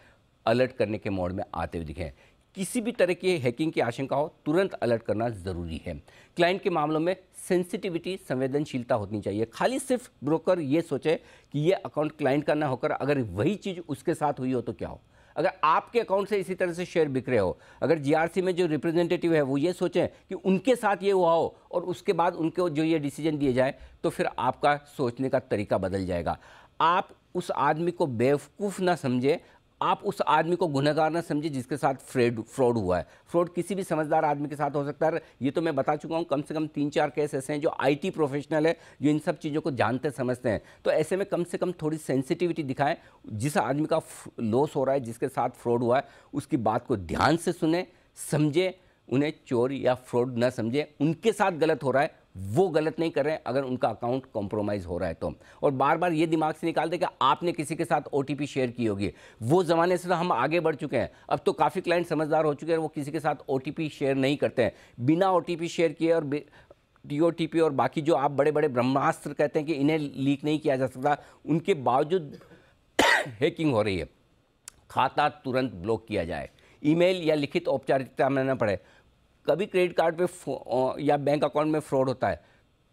अलर्ट करने के मोड में आते हुए दिखे किसी भी तरह की हैकिंग की आशंका हो तुरंत अलर्ट करना ज़रूरी है क्लाइंट के मामलों में सेंसिटिविटी संवेदनशीलता होनी चाहिए खाली सिर्फ ब्रोकर ये सोचे कि ये अकाउंट क्लाइंट का ना होकर अगर वही चीज़ उसके साथ हुई हो तो क्या हो अगर आपके अकाउंट से इसी तरह से शेयर बिक रहे हो अगर जीआरसी में जो रिप्रेजेंटेटिव है वो ये सोचें कि उनके साथ ये हुआ हो और उसके बाद उनके जो ये डिसीजन दिए जाए तो फिर आपका सोचने का तरीका बदल जाएगा आप उस आदमी को बेवकूफ़ ना समझें आप उस आदमी को गुनहगार ना समझे जिसके साथ फ्रेड फ्रॉड हुआ है फ्रॉड किसी भी समझदार आदमी के साथ हो सकता है ये तो मैं बता चुका हूँ कम से कम तीन चार केस ऐसे हैं जो आईटी प्रोफेशनल है जो इन सब चीज़ों को जानते समझते हैं तो ऐसे में कम से कम थोड़ी सेंसिटिविटी दिखाएं जिस आदमी का लॉस हो रहा है जिसके साथ फ्रॉड हुआ है उसकी बात को ध्यान से सुने समझें उन्हें चोर या फ्रॉड ना समझे उनके साथ गलत हो रहा है वो गलत नहीं कर रहे हैं अगर उनका अकाउंट कॉम्प्रोमाइज़ हो रहा है तो और बार बार ये दिमाग से निकाल दे कि आपने किसी के साथ ओ शेयर की होगी वो ज़माने से तो हम आगे बढ़ चुके हैं अब तो काफ़ी क्लाइंट समझदार हो चुके हैं वो किसी के साथ ओ शेयर नहीं करते हैं बिना ओ शेयर किए और टी और बाकी जो आप बड़े बड़े ब्रह्मास्त्र कहते हैं कि इन्हें लीक नहीं किया जा सकता उनके बावजूद हैकिंग हो रही है खाता तुरंत ब्लॉक किया जाए ईमेल या लिखित औपचारिकता में न पड़े कभी क्रेडिट कार्ड पे या बैंक अकाउंट में फ्रॉड होता है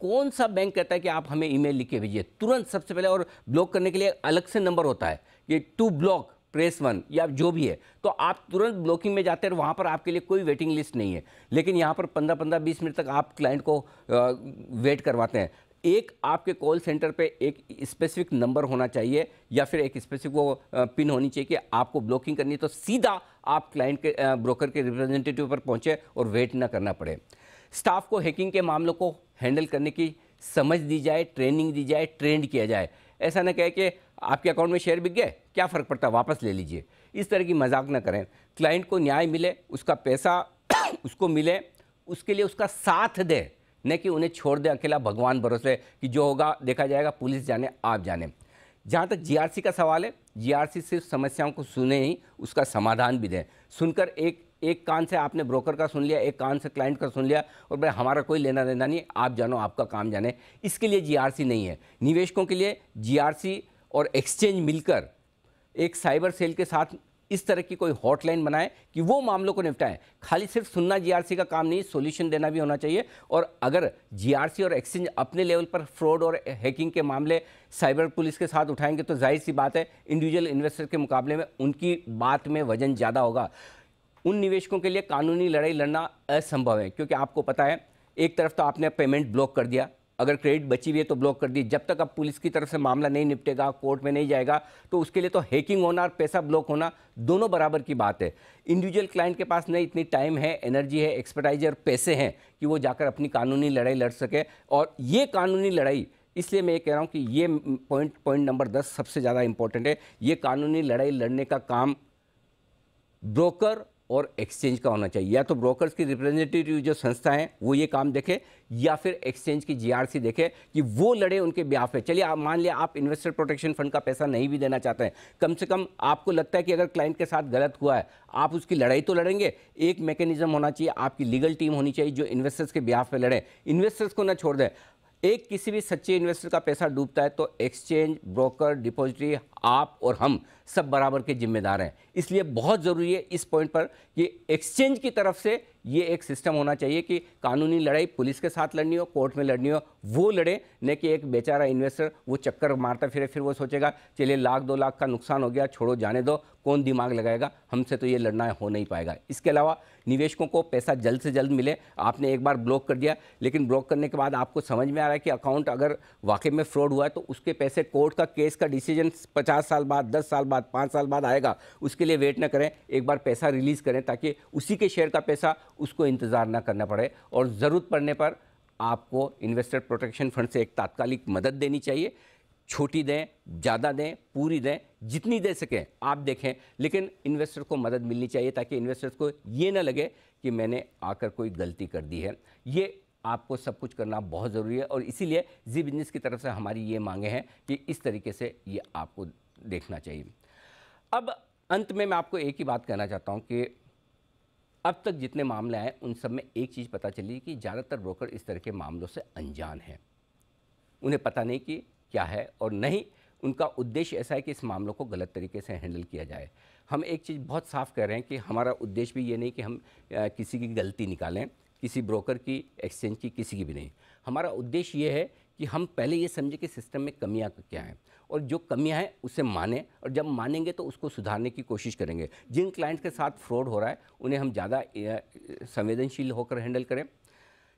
कौन सा बैंक कहता है कि आप हमें ईमेल लिख के भेजिए तुरंत सबसे पहले और ब्लॉक करने के लिए अलग से नंबर होता है ये टू ब्लॉक प्रेस वन या जो भी है तो आप तुरंत ब्लॉकिंग में जाते हैं वहाँ पर आपके लिए कोई वेटिंग लिस्ट नहीं है लेकिन यहाँ पर पंद्रह पंद्रह बीस मिनट तक आप क्लाइंट को वेट करवाते हैं एक आपके कॉल सेंटर पे एक स्पेसिफिक नंबर होना चाहिए या फिर एक स्पेसिफिक वो पिन होनी चाहिए कि आपको ब्लॉकिंग करनी है तो सीधा आप क्लाइंट के ब्रोकर के रिप्रेजेंटेटिव पर पहुंचे और वेट ना करना पड़े स्टाफ को हैकिंग के मामलों को हैंडल करने की समझ दी जाए ट्रेनिंग दी जाए ट्रेंड किया जाए ऐसा ना कहे कि आपके अकाउंट में शेयर बिक गए क्या फ़र्क पड़ता है वापस ले लीजिए इस तरह की मजाक ना करें क्लाइंट को न्याय मिले उसका पैसा उसको मिले उसके लिए उसका साथ दें न कि उन्हें छोड़ दें अकेला भगवान भरोसे कि जो होगा देखा जाएगा पुलिस जाने आप जाने जहाँ तक जीआरसी का सवाल है जीआरसी सिर्फ समस्याओं को सुने ही उसका समाधान भी दें सुनकर एक एक कान से आपने ब्रोकर का सुन लिया एक कान से क्लाइंट का सुन लिया और भाई हमारा कोई लेना देना नहीं आप जानो आपका काम जाने इसके लिए जीआरसी नहीं है निवेशकों के लिए जीआरसी और एक्सचेंज मिलकर एक साइबर सेल के साथ इस तरह की कोई हॉटलाइन बनाए कि वो मामलों को निपटाएं खाली सिर्फ सुनना जीआरसी का काम नहीं सॉल्यूशन देना भी होना चाहिए और अगर जीआरसी और एक्सचेंज अपने लेवल पर फ्रॉड और हैकिंग के मामले साइबर पुलिस के साथ उठाएंगे तो जाहिर सी बात है इंडिविजुअल इन्वेस्टर के मुकाबले में उनकी बात में वजन ज़्यादा होगा उन निवेशकों के लिए कानूनी लड़ाई लड़ना असंभव है क्योंकि आपको पता है एक तरफ तो आपने पेमेंट ब्लॉक कर दिया अगर क्रेडिट बची हुई है तो ब्लॉक कर दी जब तक अब पुलिस की तरफ से मामला नहीं निपटेगा कोर्ट में नहीं जाएगा तो उसके लिए तो हैकिंग होना और पैसा ब्लॉक होना दोनों बराबर की बात है इंडिविजुअल क्लाइंट के पास नहीं इतनी टाइम है एनर्जी है एक्सपर्टाइज और पैसे हैं कि वो जाकर अपनी कानूनी लड़ाई लड़ सके और ये कानूनी लड़ाई इसलिए मैं ये कह रहा हूँ कि ये पॉइंट पॉइंट नंबर दस सबसे ज़्यादा इंपॉर्टेंट है ये कानूनी लड़ाई लड़ने का काम ब्रोकर और एक्सचेंज का होना चाहिए या तो ब्रोकर्स की रिप्रेजेंटेटिव जो संस्था है वो ये काम देखे या फिर एक्सचेंज की जीआरसी देखे कि वो लड़े उनके ब्याह पे चलिए आप मान लिया आप इन्वेस्टर प्रोटेक्शन फंड का पैसा नहीं भी देना चाहते हैं कम से कम आपको लगता है कि अगर क्लाइंट के साथ गलत हुआ है आप उसकी लड़ाई तो लड़ेंगे एक मैकेनिज्म होना चाहिए आपकी लीगल टीम होनी चाहिए जो इन्वेस्टर्स के ब्याह पे लड़े इन्वेस्टर्स को ना छोड़ दें एक किसी भी सच्चे इन्वेस्टर का पैसा डूबता है तो एक्सचेंज ब्रोकर डिपॉजिटरी आप और हम सब बराबर के जिम्मेदार हैं इसलिए बहुत ज़रूरी है इस पॉइंट पर कि एक्सचेंज की तरफ से ये एक सिस्टम होना चाहिए कि कानूनी लड़ाई पुलिस के साथ लड़नी हो कोर्ट में लड़नी हो वो लड़े न कि एक बेचारा इन्वेस्टर वो चक्कर मारता फिरे फिर वो सोचेगा चलिए लाख दो लाख का नुकसान हो गया छोड़ो जाने दो कौन दिमाग लगाएगा हमसे तो ये लड़ना हो नहीं पाएगा इसके अलावा निवेशकों को पैसा जल्द से जल्द मिले आपने एक बार ब्लॉक कर दिया लेकिन ब्लॉक करने के बाद आपको समझ में आ रहा है कि अकाउंट अगर वाकई में फ्रॉड हुआ है तो उसके पैसे कोर्ट का केस का डिसीजन पचास साल बाद दस साल बाद पाँच साल बाद आएगा उसके लिए वेट ना करें एक बार पैसा रिलीज़ करें ताकि उसी के शेयर का पैसा उसको इंतज़ार ना करना पड़े और ज़रूरत पड़ने पर आपको इन्वेस्टर प्रोटेक्शन फंड से एक तात्कालिक मदद देनी चाहिए छोटी दें ज़्यादा दें पूरी दें जितनी दे सकें आप देखें लेकिन इन्वेस्टर को मदद मिलनी चाहिए ताकि इन्वेस्टर्स को ये ना लगे कि मैंने आकर कोई गलती कर दी है ये आपको सब कुछ करना बहुत ज़रूरी है और इसीलिए जी बिजनेस की तरफ से हमारी ये मांगे हैं कि इस तरीके से ये आपको देखना चाहिए अब अंत में मैं आपको एक ही बात कहना चाहता हूँ कि अब तक जितने मामले आए उन सब में एक चीज़ पता चली कि ज़्यादातर ब्रोकर इस तरह के मामलों से अनजान हैं उन्हें पता नहीं कि क्या है और नहीं उनका उद्देश्य ऐसा है कि इस मामलों को गलत तरीके से हैंडल किया जाए हम एक चीज़ बहुत साफ कह रहे हैं कि हमारा उद्देश्य भी ये नहीं कि हम किसी की गलती निकालें किसी ब्रोकर की एक्सचेंज की किसी की भी नहीं हमारा उद्देश्य ये है कि हम पहले ये समझें कि सिस्टम में कमियाँ क्या हैं और जो कमियां हैं उसे माने और जब मानेंगे तो उसको सुधारने की कोशिश करेंगे जिन क्लाइंट्स के साथ फ्रॉड हो रहा है उन्हें हम ज़्यादा संवेदनशील होकर हैंडल करें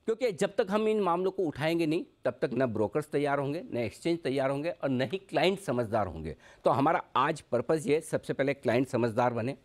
क्योंकि जब तक हम इन मामलों को उठाएंगे नहीं तब तक न ब्रोकर्स तैयार होंगे न एक्सचेंज तैयार होंगे और न ही क्लाइंट समझदार होंगे तो हमारा आज पर्पज़ ये सबसे पहले क्लाइंट समझदार बने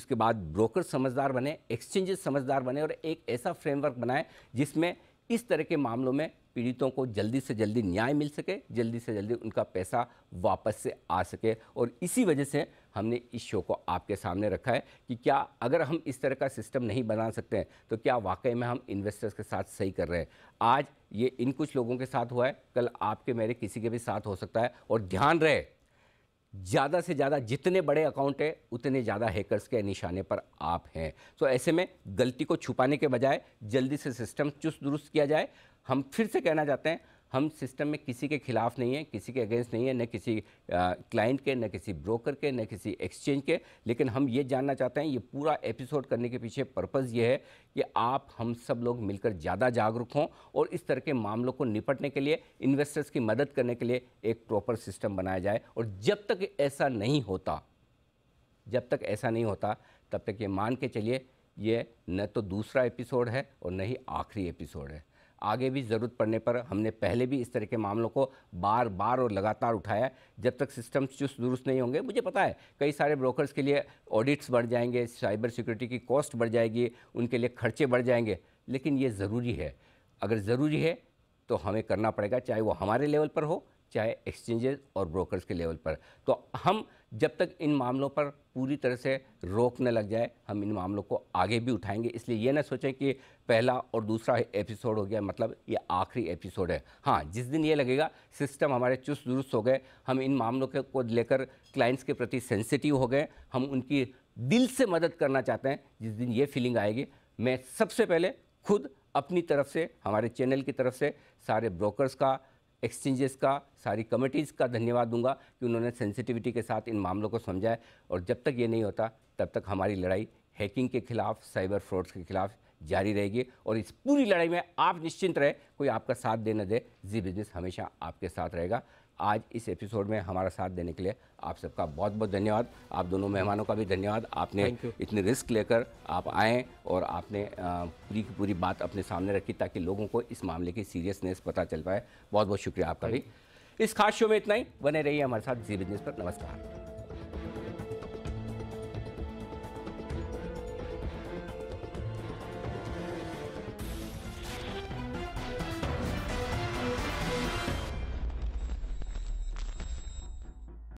उसके बाद ब्रोकर समझदार बने एक्सचेंजेस समझदार बने और एक ऐसा फ्रेमवर्क बनाए जिसमें इस तरह के मामलों में पीड़ितों को जल्दी से जल्दी न्याय मिल सके जल्दी से जल्दी उनका पैसा वापस से आ सके और इसी वजह से हमने इस शो को आपके सामने रखा है कि क्या अगर हम इस तरह का सिस्टम नहीं बना सकते हैं तो क्या वाकई में हम इन्वेस्टर्स के साथ सही कर रहे हैं आज ये इन कुछ लोगों के साथ हुआ है कल आपके मेरे किसी के भी साथ हो सकता है और ध्यान रहे ज़्यादा से ज़्यादा जितने बड़े अकाउंट हैं उतने ज़्यादा हैकर्स के निशाने पर आप हैं तो ऐसे में गलती को छुपाने के बजाय जल्दी से सिस्टम चुस्त दुरुस्त किया जाए हम फिर से कहना चाहते हैं हम सिस्टम में किसी के खिलाफ नहीं है किसी के अगेंस्ट नहीं है न किसी क्लाइंट के न किसी ब्रोकर के न किसी एक्सचेंज के लेकिन हम ये जानना चाहते हैं ये पूरा एपिसोड करने के पीछे पर्पज़ ये है कि आप हम सब लोग मिलकर ज़्यादा जागरूक हों और इस तरह के मामलों को निपटने के लिए इन्वेस्टर्स की मदद करने के लिए एक प्रॉपर सिस्टम बनाया जाए और जब तक ऐसा नहीं होता जब तक ऐसा नहीं होता तब तक ये मान के चलिए ये न तो दूसरा एपिसोड है और न ही आखिरी एपिसोड है आगे भी ज़रूरत पड़ने पर हमने पहले भी इस तरह के मामलों को बार बार और लगातार उठाया जब तक सिस्टम चुस्त दुरुस्त नहीं होंगे मुझे पता है कई सारे ब्रोकर्स के लिए ऑडिट्स बढ़ जाएंगे साइबर सिक्योरिटी की कॉस्ट बढ़ जाएगी उनके लिए खर्चे बढ़ जाएंगे लेकिन ये ज़रूरी है अगर ज़रूरी है तो हमें करना पड़ेगा चाहे वो हमारे लेवल पर हो चाहे एक्सचेंजेस और ब्रोकर्स के लेवल पर तो हम जब तक इन मामलों पर पूरी तरह से रोक न लग जाए हम इन मामलों को आगे भी उठाएंगे इसलिए ये ना सोचें कि पहला और दूसरा एपिसोड हो गया मतलब ये आखिरी एपिसोड है हाँ जिस दिन ये लगेगा सिस्टम हमारे चुस्त दुरुस्त हो गए हम इन मामलों के को लेकर क्लाइंट्स के प्रति सेंसिटिव हो गए हम उनकी दिल से मदद करना चाहते हैं जिस दिन ये फीलिंग आएगी मैं सबसे पहले खुद अपनी तरफ से हमारे चैनल की तरफ से सारे ब्रोकर्स का एक्सचेंजेस का सारी कमेटीज़ का धन्यवाद दूंगा कि उन्होंने सेंसिटिविटी के साथ इन मामलों को समझाया और जब तक ये नहीं होता तब तक हमारी लड़ाई हैकिंग के खिलाफ साइबर फ्रॉड्स के खिलाफ जारी रहेगी और इस पूरी लड़ाई में आप निश्चिंत रहे कोई आपका साथ देना दे जी बिजनेस हमेशा आपके साथ रहेगा आज इस एपिसोड में हमारा साथ देने के लिए आप सबका बहुत बहुत धन्यवाद आप दोनों मेहमानों का भी धन्यवाद आपने इतने रिस्क लेकर आप आएँ और आपने पूरी की पूरी बात अपने सामने रखी ताकि लोगों को इस मामले की सीरियसनेस पता चल पाए बहुत बहुत शुक्रिया आपका भी इस खास शो में इतना ही बने रहिए हमारे साथ जी बिजनेस पर नमस्कार